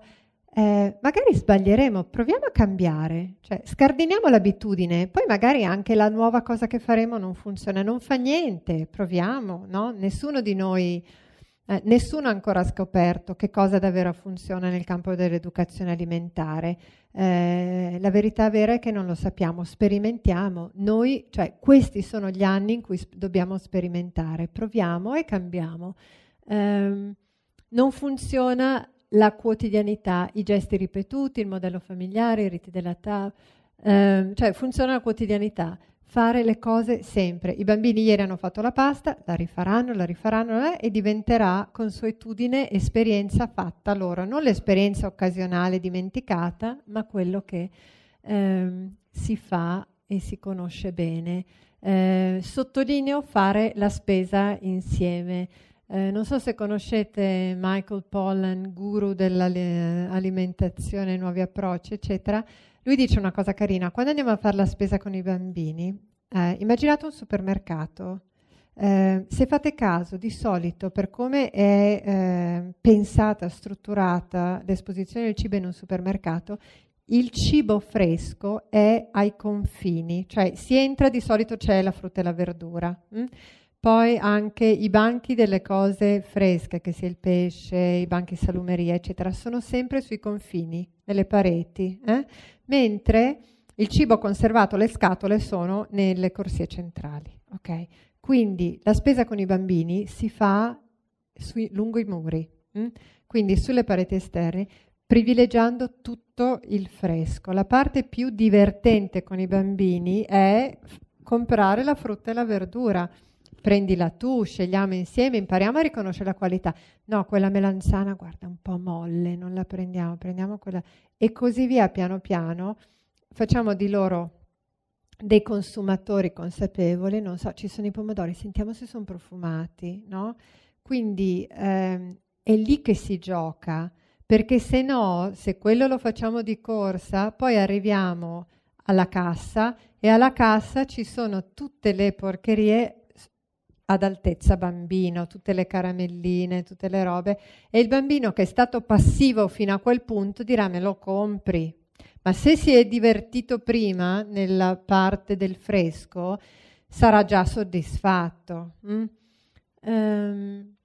eh, magari sbaglieremo, proviamo a cambiare, cioè scardiniamo l'abitudine, poi magari anche la nuova cosa che faremo non funziona, non fa niente, proviamo, no? Nessuno di noi eh, nessuno ha ancora scoperto che cosa davvero funziona nel campo dell'educazione alimentare. Eh, la verità vera è che non lo sappiamo, sperimentiamo. Noi, cioè, questi sono gli anni in cui sp- dobbiamo sperimentare, proviamo e cambiamo. Eh, non funziona la quotidianità, i gesti ripetuti, il modello familiare, i riti della TAP, ehm, cioè funziona la quotidianità fare le cose sempre. I bambini ieri hanno fatto la pasta, la rifaranno, la rifaranno eh, e diventerà consuetudine esperienza fatta loro, non l'esperienza occasionale dimenticata, ma quello che ehm, si fa e si conosce bene. Eh, sottolineo fare la spesa insieme. Eh, non so se conoscete Michael Pollan, guru dell'alimentazione, nuovi approcci, eccetera. Lui dice una cosa carina, quando andiamo a fare la spesa con i bambini, eh, immaginate un supermercato. Eh, se fate caso, di solito per come è eh, pensata, strutturata l'esposizione del cibo in un supermercato, il cibo fresco è ai confini, cioè si entra, di solito c'è la frutta e la verdura. Mh? Mm? poi anche i banchi delle cose fresche, che sia il pesce, i banchi salumeria, eccetera, sono sempre sui confini, nelle pareti, eh? mentre il cibo conservato, le scatole, sono nelle corsie centrali. Okay? Quindi la spesa con i bambini si fa sui, lungo i muri, mh? Mm? quindi sulle pareti esterne, privilegiando tutto il fresco. La parte più divertente con i bambini è comprare la frutta e la verdura prendila tu, scegliamo insieme, impariamo a riconoscere la qualità. No, quella melanzana, guarda, è un po' molle, non la prendiamo, prendiamo quella. E così via, piano piano, facciamo di loro dei consumatori consapevoli, non so, ci sono i pomodori, sentiamo se sono profumati, no? Quindi ehm, è lì che si gioca, perché se no, se quello lo facciamo di corsa, poi arriviamo alla cassa e alla cassa ci sono tutte le porcherie ad altezza bambino, tutte le caramelline, tutte le robe, e il bambino che è stato passivo fino a quel punto dirà me lo compri. Ma se si è divertito prima nella parte del fresco, sarà già soddisfatto. Mm? Um,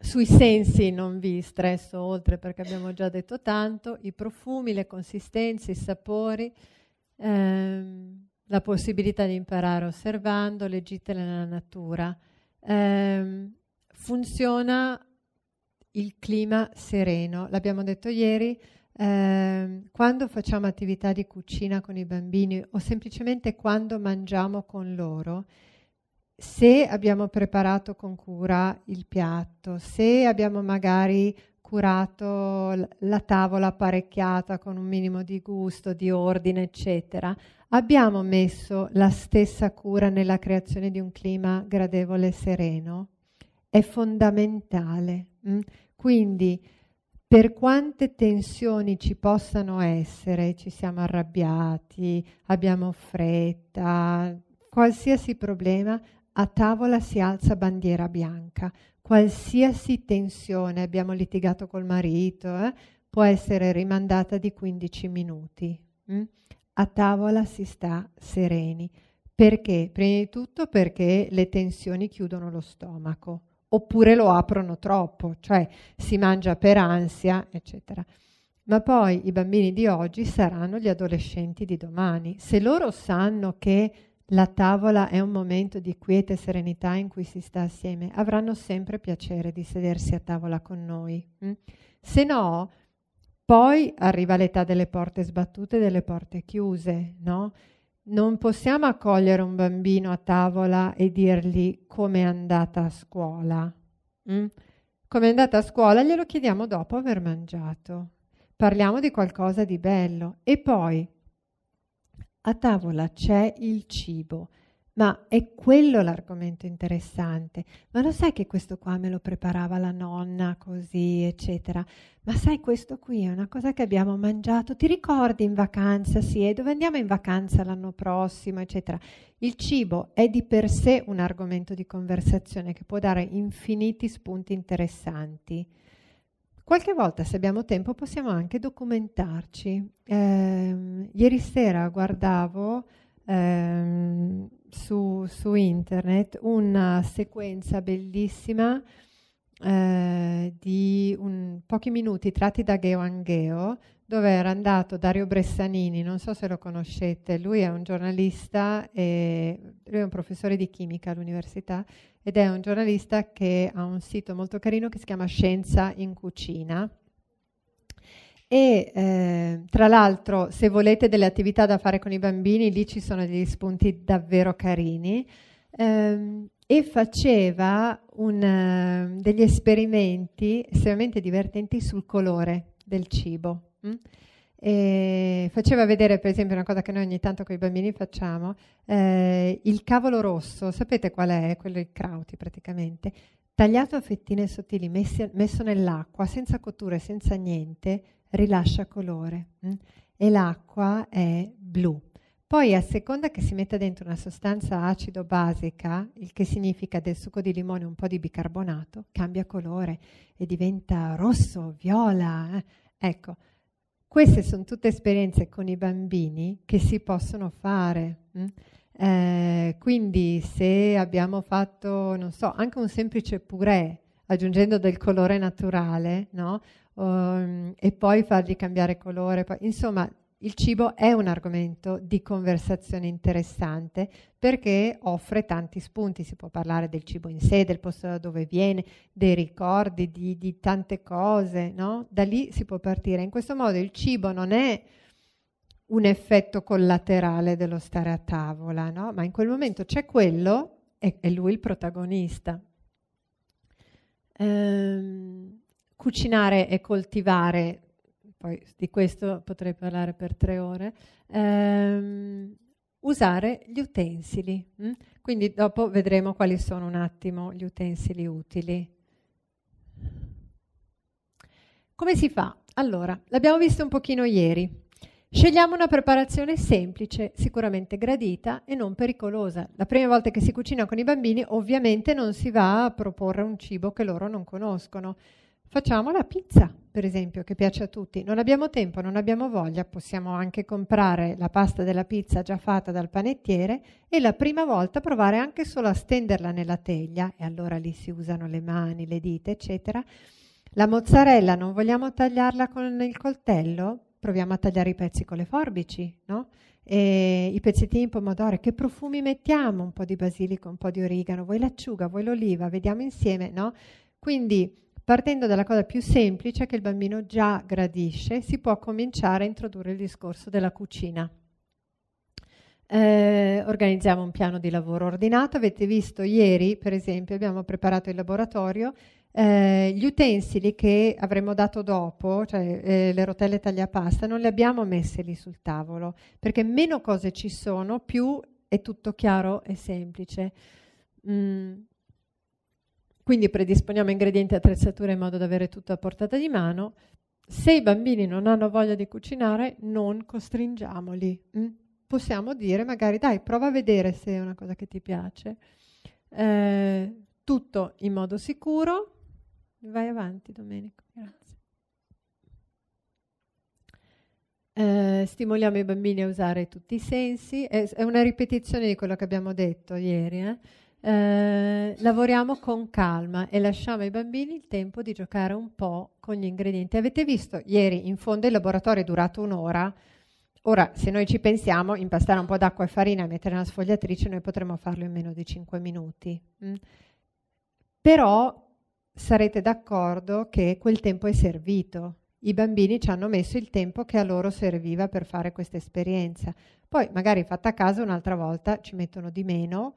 sui sensi non vi stresso oltre perché abbiamo già detto tanto, i profumi, le consistenze, i sapori. Um, la possibilità di imparare osservando, leggitela nella natura. Eh, funziona il clima sereno, l'abbiamo detto ieri, eh, quando facciamo attività di cucina con i bambini o semplicemente quando mangiamo con loro, se abbiamo preparato con cura il piatto, se abbiamo magari curato la tavola apparecchiata con un minimo di gusto, di ordine, eccetera, abbiamo messo la stessa cura nella creazione di un clima gradevole e sereno? È fondamentale. Mh? Mm? Quindi, per quante tensioni ci possano essere, ci siamo arrabbiati, abbiamo fretta, qualsiasi problema, a tavola si alza bandiera bianca qualsiasi tensione, abbiamo litigato col marito, eh, può essere rimandata di 15 minuti. Mh? Mm? A tavola si sta sereni. Perché? Prima di tutto perché le tensioni chiudono lo stomaco oppure lo aprono troppo, cioè si mangia per ansia, eccetera. Ma poi i bambini di oggi saranno gli adolescenti di domani. Se loro sanno che la tavola è un momento di quiete e serenità in cui si sta assieme. Avranno sempre piacere di sedersi a tavola con noi. Mm? Se no, poi arriva l'età delle porte sbattute e delle porte chiuse, no? Non possiamo accogliere un bambino a tavola e dirgli come è andata a scuola. Mm? Come è andata a scuola glielo chiediamo dopo aver mangiato. Parliamo di qualcosa di bello e poi a tavola c'è il cibo. Ma è quello l'argomento interessante. Ma lo sai che questo qua me lo preparava la nonna, così, eccetera. Ma sai, questo qui è una cosa che abbiamo mangiato. Ti ricordi in vacanza? Sì, e dove andiamo in vacanza l'anno prossimo, eccetera. Il cibo è di per sé un argomento di conversazione che può dare infiniti spunti interessanti. Qualche volta, se abbiamo tempo, possiamo anche documentarci. Eh, ieri sera guardavo eh, su, su, internet una sequenza bellissima eh, di un, pochi minuti tratti da Geoangeo, dove era andato Dario Bressanini, non so se lo conoscete, lui è un giornalista, e, lui è un professore di chimica all'università ed è un giornalista che ha un sito molto carino che si chiama Scienza in Cucina. E eh, tra l'altro, se volete delle attività da fare con i bambini, lì ci sono degli spunti davvero carini. Um, e faceva un, ehm, degli esperimenti estremamente divertenti sul colore del cibo. Mm? E faceva vedere, per esempio, una cosa che noi ogni tanto con i bambini facciamo, eh, il cavolo rosso, sapete qual è? Quello di crauti praticamente, tagliato a fettine sottili, messi, messo nell'acqua, senza cotture, senza niente, rilascia colore. Mm? E l'acqua è blu. Poi a seconda che si metta dentro una sostanza acido-basica, il che significa del succo di limone un po' di bicarbonato, cambia colore e diventa rosso, viola. Eh. Ecco, queste sono tutte esperienze con i bambini che si possono fare. Mm. Eh, quindi se abbiamo fatto, non so, anche un semplice purè, aggiungendo del colore naturale, no? Um, e poi fargli cambiare colore. insomma, il cibo è un argomento di conversazione interessante perché offre tanti spunti, si può parlare del cibo in sé, del posto da dove viene, dei ricordi, di, di tante cose, no? Da lì si può partire. In questo modo il cibo non è un effetto collaterale dello stare a tavola, no? ma in quel momento c'è quello e è lui il protagonista. Ehm, cucinare e coltivare poi di questo potrei parlare per tre ore, ehm, usare gli utensili. Mh? Mm? Quindi dopo vedremo quali sono un attimo gli utensili utili. Come si fa? Allora, l'abbiamo visto un pochino ieri. Scegliamo una preparazione semplice, sicuramente gradita e non pericolosa. La prima volta che si cucina con i bambini ovviamente non si va a proporre un cibo che loro non conoscono. Facciamo la pizza, per esempio, che piace a tutti. Non abbiamo tempo, non abbiamo voglia, possiamo anche comprare la pasta della pizza già fatta dal panettiere e la prima volta provare anche solo a stenderla nella teglia e allora lì si usano le mani, le dita, eccetera. La mozzarella non vogliamo tagliarla con il coltello? Proviamo a tagliare i pezzi con le forbici, no? E I pezzettini in pomodoro, che profumi mettiamo? Un po' di basilico, un po' di origano, vuoi l'acciuga, vuoi l'oliva, vediamo insieme, no? Quindi Partendo dalla cosa più semplice che il bambino già gradisce, si può cominciare a introdurre il discorso della cucina. Eh, organizziamo un piano di lavoro ordinato. Avete visto ieri, per esempio, abbiamo preparato il laboratorio. Eh, gli utensili che avremmo dato dopo, cioè eh, le rotelle tagliapasta, non le abbiamo messe lì sul tavolo, perché meno cose ci sono, più è tutto chiaro e semplice. Mm, quindi predisponiamo ingredienti e attrezzature in modo da avere tutto a portata di mano. Se i bambini non hanno voglia di cucinare, non costringiamoli. Mm? Possiamo dire magari, dai, prova a vedere se è una cosa che ti piace. Eh, tutto in modo sicuro. Vai avanti, Domenico. Grazie. Eh, stimoliamo i bambini a usare tutti i sensi. È, è una ripetizione di quello che abbiamo detto ieri. Eh? Eh, lavoriamo con calma e lasciamo ai bambini il tempo di giocare un po' con gli ingredienti. Avete visto ieri in fondo il laboratorio è durato un'ora. Ora, se noi ci pensiamo, impastare un po' d'acqua e farina e mettere una sfogliatrice, noi potremmo farlo in meno di 5 minuti. Mm. Però sarete d'accordo che quel tempo è servito. I bambini ci hanno messo il tempo che a loro serviva per fare questa esperienza. Poi, magari fatta a casa, un'altra volta ci mettono di meno,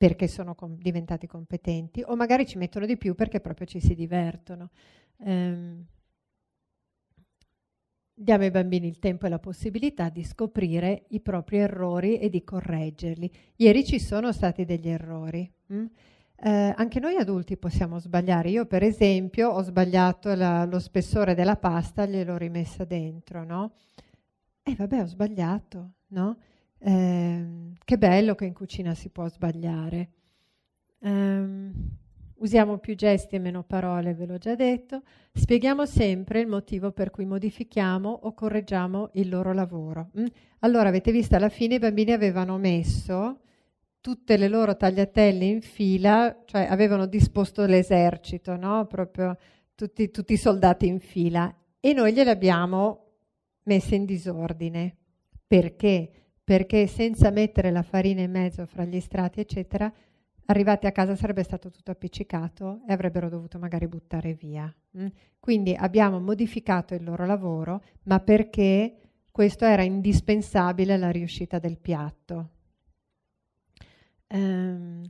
perché sono com- diventati competenti o magari ci mettono di più perché proprio ci si divertono. Ehm, diamo ai bambini il tempo e la possibilità di scoprire i propri errori e di correggerli. Ieri ci sono stati degli errori. Mh? Mm? Eh, anche noi adulti possiamo sbagliare. Io, per esempio, ho sbagliato la, lo spessore della pasta, gliel'ho rimessa dentro, no? E eh, vabbè, ho sbagliato, no? Eh, che bello che in cucina si può sbagliare. Eh, usiamo più gesti e meno parole, ve l'ho già detto. Spieghiamo sempre il motivo per cui modifichiamo o correggiamo il loro lavoro. Mm? Allora, avete visto, alla fine i bambini avevano messo tutte le loro tagliatelle in fila, cioè avevano disposto l'esercito, no? Proprio tutti, tutti i soldati in fila. E noi gliele abbiamo messe in disordine. Perché? perché senza mettere la farina in mezzo fra gli strati, eccetera, arrivati a casa sarebbe stato tutto appiccicato e avrebbero dovuto magari buttare via. Mm? Quindi abbiamo modificato il loro lavoro, ma perché questo era indispensabile alla riuscita del piatto. Um,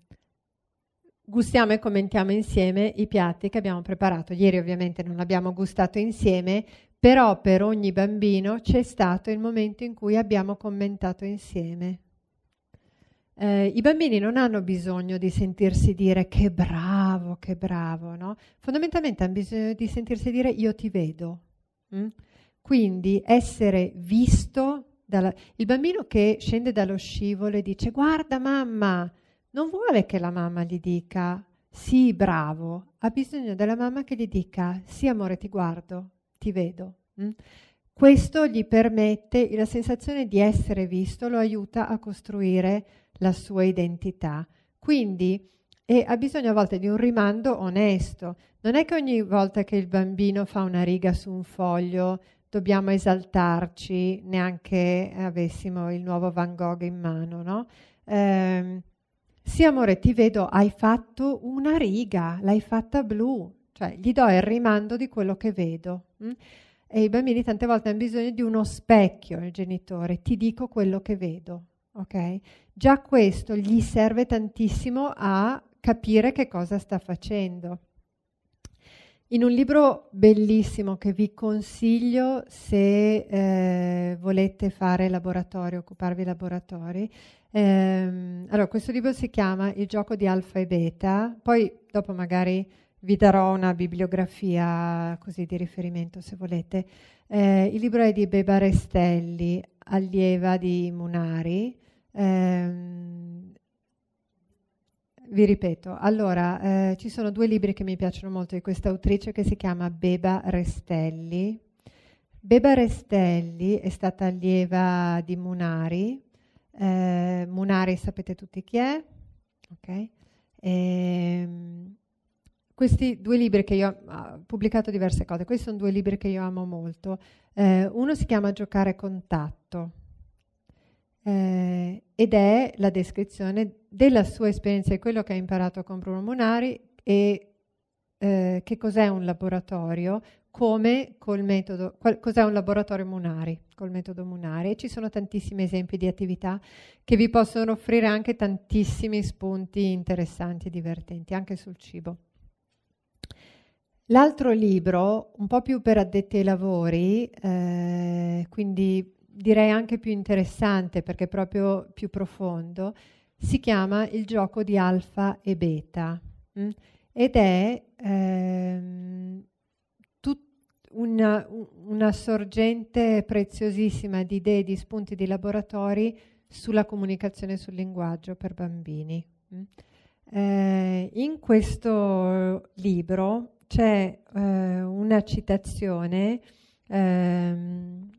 gustiamo e commentiamo insieme i piatti che abbiamo preparato. Ieri ovviamente non l'abbiamo gustato insieme, però per ogni bambino c'è stato il momento in cui abbiamo commentato insieme. Eh, I bambini non hanno bisogno di sentirsi dire che bravo, che bravo, no? Fondamentalmente hanno bisogno di sentirsi dire io ti vedo. Mm? Quindi essere visto dalla... Il bambino che scende dallo scivolo e dice guarda mamma, non vuole che la mamma gli dica sì, bravo, ha bisogno della mamma che gli dica sì, amore, ti guardo, ti vedo. Mh? Mm? Questo gli permette, la sensazione di essere visto lo aiuta a costruire la sua identità. Quindi e ha bisogno a volte di un rimando onesto. Non è che ogni volta che il bambino fa una riga su un foglio dobbiamo esaltarci, neanche avessimo il nuovo Van Gogh in mano, no? Eh, sì, amore, ti vedo, hai fatto una riga, l'hai fatta blu, cioè gli do il rimando di quello che vedo. Mm? E i bambini tante volte hanno bisogno di uno specchio, il genitore, ti dico quello che vedo, ok? Già questo gli serve tantissimo a capire che cosa sta facendo. In un libro bellissimo che vi consiglio se eh, volete fare laboratorio, occuparvi di laboratori. Ehm, allora, questo libro si chiama Il gioco di alfa e beta, poi dopo magari vi darò una bibliografia così di riferimento se volete. Eh, il libro è di Beba Restelli, allieva di Munari. Eh, vi ripeto, allora eh, ci sono due libri che mi piacciono molto di questa autrice che si chiama Beba Restelli. Beba Restelli è stata allieva di Munari. Eh, Munari sapete tutti chi è, ok? E, ehm, questi due libri che io ah, ho pubblicato diverse cose, questi sono due libri che io amo molto. Eh, uno si chiama Giocare contatto eh, ed è la descrizione della sua esperienza e quello che ha imparato con Bruno Monari e eh, che cos'è un laboratorio, come col metodo, qual, cos'è un laboratorio Munari, col metodo Munari. E ci sono tantissimi esempi di attività che vi possono offrire anche tantissimi spunti interessanti e divertenti, anche sul cibo. L'altro libro, un po' più per addetti ai lavori, eh, quindi direi anche più interessante perché è proprio più profondo, si chiama Il gioco di alfa e beta mh? Mm? ed è ehm, tut- una, una sorgente preziosissima di idee, di spunti, di laboratori sulla comunicazione e sul linguaggio per bambini. Mm? Eh, in questo libro c'è eh, una citazione ehm,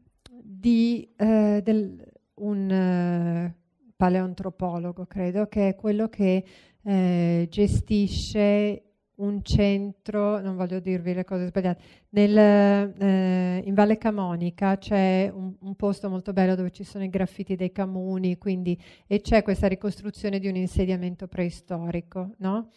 di eh, del, un eh, paleontropologo, credo, che è quello che eh, gestisce un centro, non voglio dirvi le cose sbagliate, nel, eh, in Valle Camonica c'è un, un, posto molto bello dove ci sono i graffiti dei Camuni, quindi, e c'è questa ricostruzione di un insediamento preistorico, no?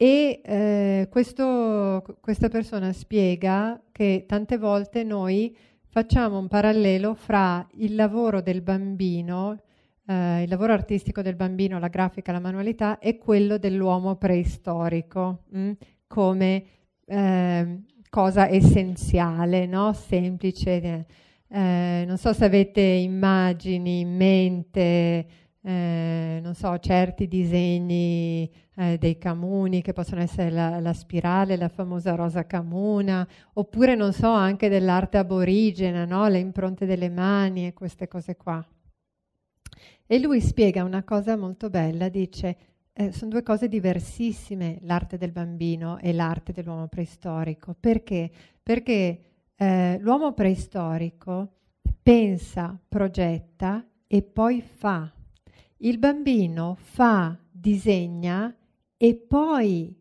E eh, questo, questa persona spiega che tante volte noi facciamo un parallelo fra il lavoro del bambino, eh, il lavoro artistico del bambino, la grafica, la manualità, e quello dell'uomo preistorico mh? Mm, come eh, cosa essenziale, no? semplice. Eh, non so se avete immagini in mente eh, non so, certi disegni eh, dei camuni che possono essere la, la, spirale, la famosa rosa camuna, oppure non so, anche dell'arte aborigena, no? le impronte delle mani e queste cose qua. E lui spiega una cosa molto bella, dice, eh, sono due cose diversissime l'arte del bambino e l'arte dell'uomo preistorico. Perché? Perché eh, l'uomo preistorico pensa, progetta e poi fa il bambino fa, disegna e poi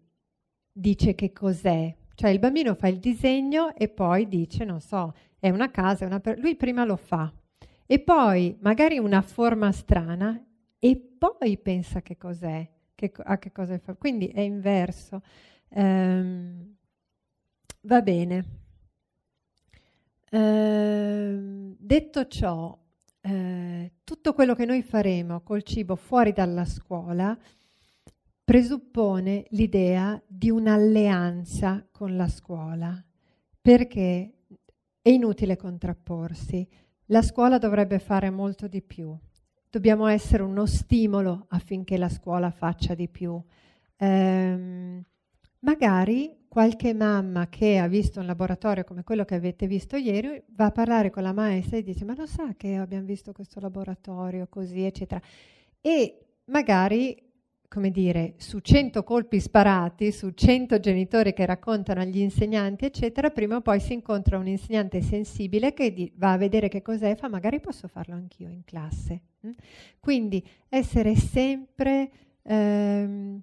dice che cos'è. Cioè il bambino fa il disegno e poi dice, non so, è una casa, è una per... lui prima lo fa e poi magari una forma strana e poi pensa che cos'è, che, a che cosa fa. Quindi è inverso. Ehm, va bene. Ehm, detto ciò, eh, tutto quello che noi faremo col cibo fuori dalla scuola presuppone l'idea di un'alleanza con la scuola, perché è inutile contrapporsi. La scuola dovrebbe fare molto di più. Dobbiamo essere uno stimolo affinché la scuola faccia di più. Ehm, Magari qualche mamma che ha visto un laboratorio come quello che avete visto ieri va a parlare con la maestra e dice ma lo sa che abbiamo visto questo laboratorio così eccetera e magari come dire su 100 colpi sparati su 100 genitori che raccontano agli insegnanti eccetera prima o poi si incontra un insegnante sensibile che va a vedere che cos'è e fa magari posso farlo anch'io in classe mm? quindi essere sempre ehm,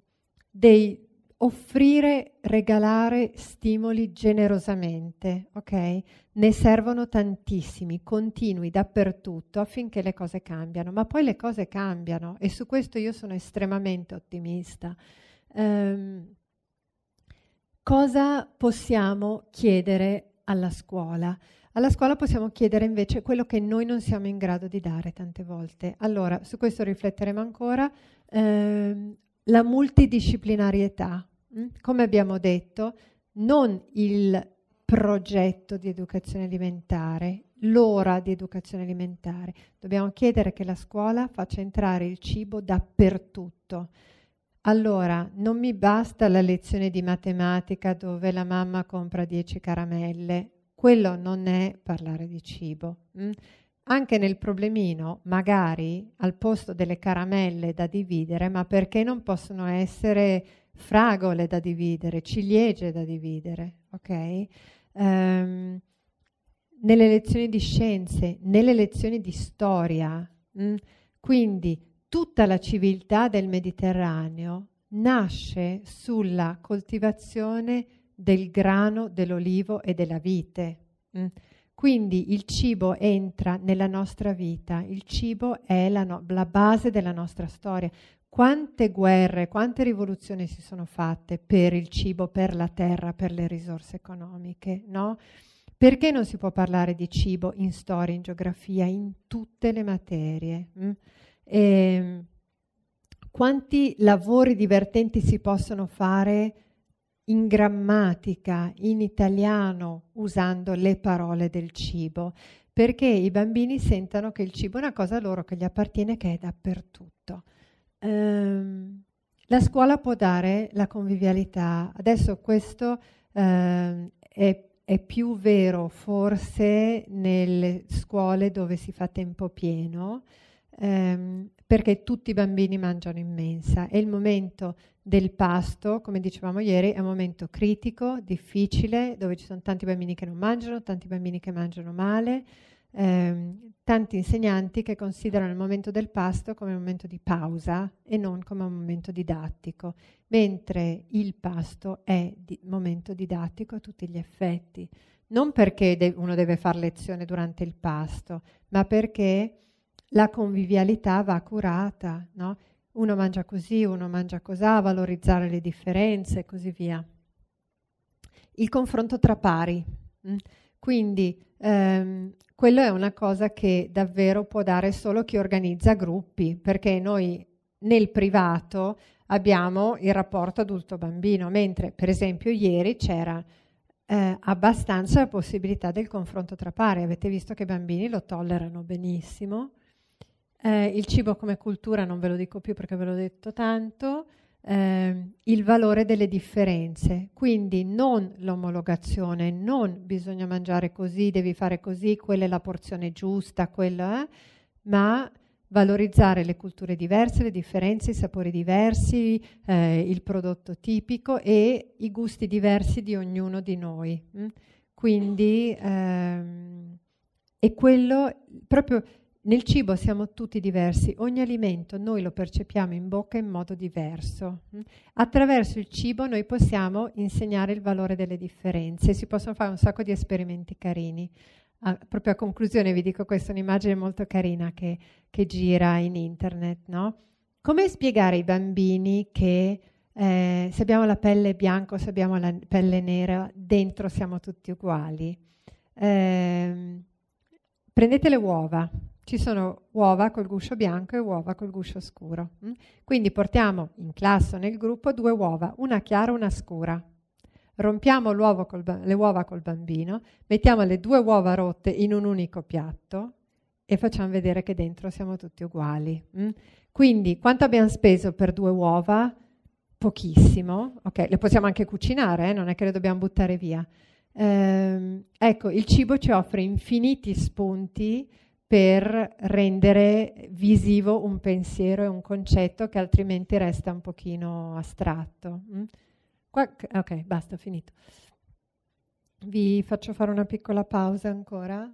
dei offrire, regalare stimoli generosamente, ok? Ne servono tantissimi, continui dappertutto affinché le cose cambiano, ma poi le cose cambiano e su questo io sono estremamente ottimista. Um, cosa possiamo chiedere alla scuola? Alla scuola possiamo chiedere invece quello che noi non siamo in grado di dare tante volte. Allora, su questo rifletteremo ancora. Eh, la multidisciplinarietà. Mm? Come abbiamo detto, non il progetto di educazione alimentare, l'ora di educazione alimentare. Dobbiamo chiedere che la scuola faccia entrare il cibo dappertutto. Allora, non mi basta la lezione di matematica dove la mamma compra 10 caramelle. Quello non è parlare di cibo. Mh? Mm? anche nel problemino, magari al posto delle caramelle da dividere, ma perché non possono essere fragole da dividere, ciliegie da dividere, ok? Um, nelle lezioni di scienze, nelle lezioni di storia, mh? Mm, quindi tutta la civiltà del Mediterraneo nasce sulla coltivazione del grano, dell'olivo e della vite. Mh? Mm. Quindi il cibo entra nella nostra vita, il cibo è la, no- la base della nostra storia. Quante guerre, quante rivoluzioni si sono fatte per il cibo, per la terra, per le risorse economiche, no? Perché non si può parlare di cibo in storia, in geografia, in tutte le materie? Mm? E, ehm, quanti lavori divertenti si possono fare in grammatica, in italiano, usando le parole del cibo, perché i bambini sentano che il cibo è una cosa loro che gli appartiene, che è dappertutto. Ehm, la scuola può dare la convivialità. Adesso questo ehm, è, è più vero forse nelle scuole dove si fa tempo pieno, ehm, perché tutti i bambini mangiano in mensa. È il momento del pasto, come dicevamo ieri, è un momento critico, difficile, dove ci sono tanti bambini che non mangiano, tanti bambini che mangiano male, ehm, tanti insegnanti che considerano il momento del pasto come un momento di pausa e non come un momento didattico, mentre il pasto è di- momento didattico a tutti gli effetti, non perché de- uno deve fare lezione durante il pasto, ma perché la convivialità va curata, no? uno mangia così, uno mangia cosà, valorizzare le differenze e così via. Il confronto tra pari. Mm? Quindi ehm, quello è una cosa che davvero può dare solo chi organizza gruppi, perché noi nel privato abbiamo il rapporto adulto-bambino, mentre per esempio ieri c'era eh, abbastanza la possibilità del confronto tra pari. Avete visto che i bambini lo tollerano benissimo eh, il cibo come cultura non ve lo dico più perché ve l'ho detto tanto. Eh, il valore delle differenze, quindi non l'omologazione, non bisogna mangiare così, devi fare così, quella è la porzione giusta, quella, eh, ma valorizzare le culture diverse, le differenze, i sapori diversi, eh, il prodotto tipico e i gusti diversi di ognuno di noi. Mm? Quindi ehm, è quello proprio nel cibo siamo tutti diversi, ogni alimento noi lo percepiamo in bocca in modo diverso. Mm? Attraverso il cibo noi possiamo insegnare il valore delle differenze, si possono fare un sacco di esperimenti carini. Ah, proprio a conclusione vi dico questa è un'immagine molto carina che, che gira in internet, no? Come spiegare ai bambini che eh, se abbiamo la pelle bianca o se abbiamo la pelle nera, dentro siamo tutti uguali? Eh, prendete le uova, ci sono uova col guscio bianco e uova col guscio scuro. Mm? Quindi portiamo in classe o nel gruppo due uova, una chiara e una scura. Rompiamo col, le uova col bambino, mettiamo le due uova rotte in un unico piatto e facciamo vedere che dentro siamo tutti uguali. Mm? Quindi quanto abbiamo speso per due uova? Pochissimo, ok, le possiamo anche cucinare, eh? non è che le dobbiamo buttare via. Ehm, ecco, il cibo ci offre infiniti spunti per rendere visivo un pensiero e un concetto che altrimenti resta un pochino astratto. Mm? Qua, ok, basta, ho finito. Vi faccio fare una piccola pausa ancora.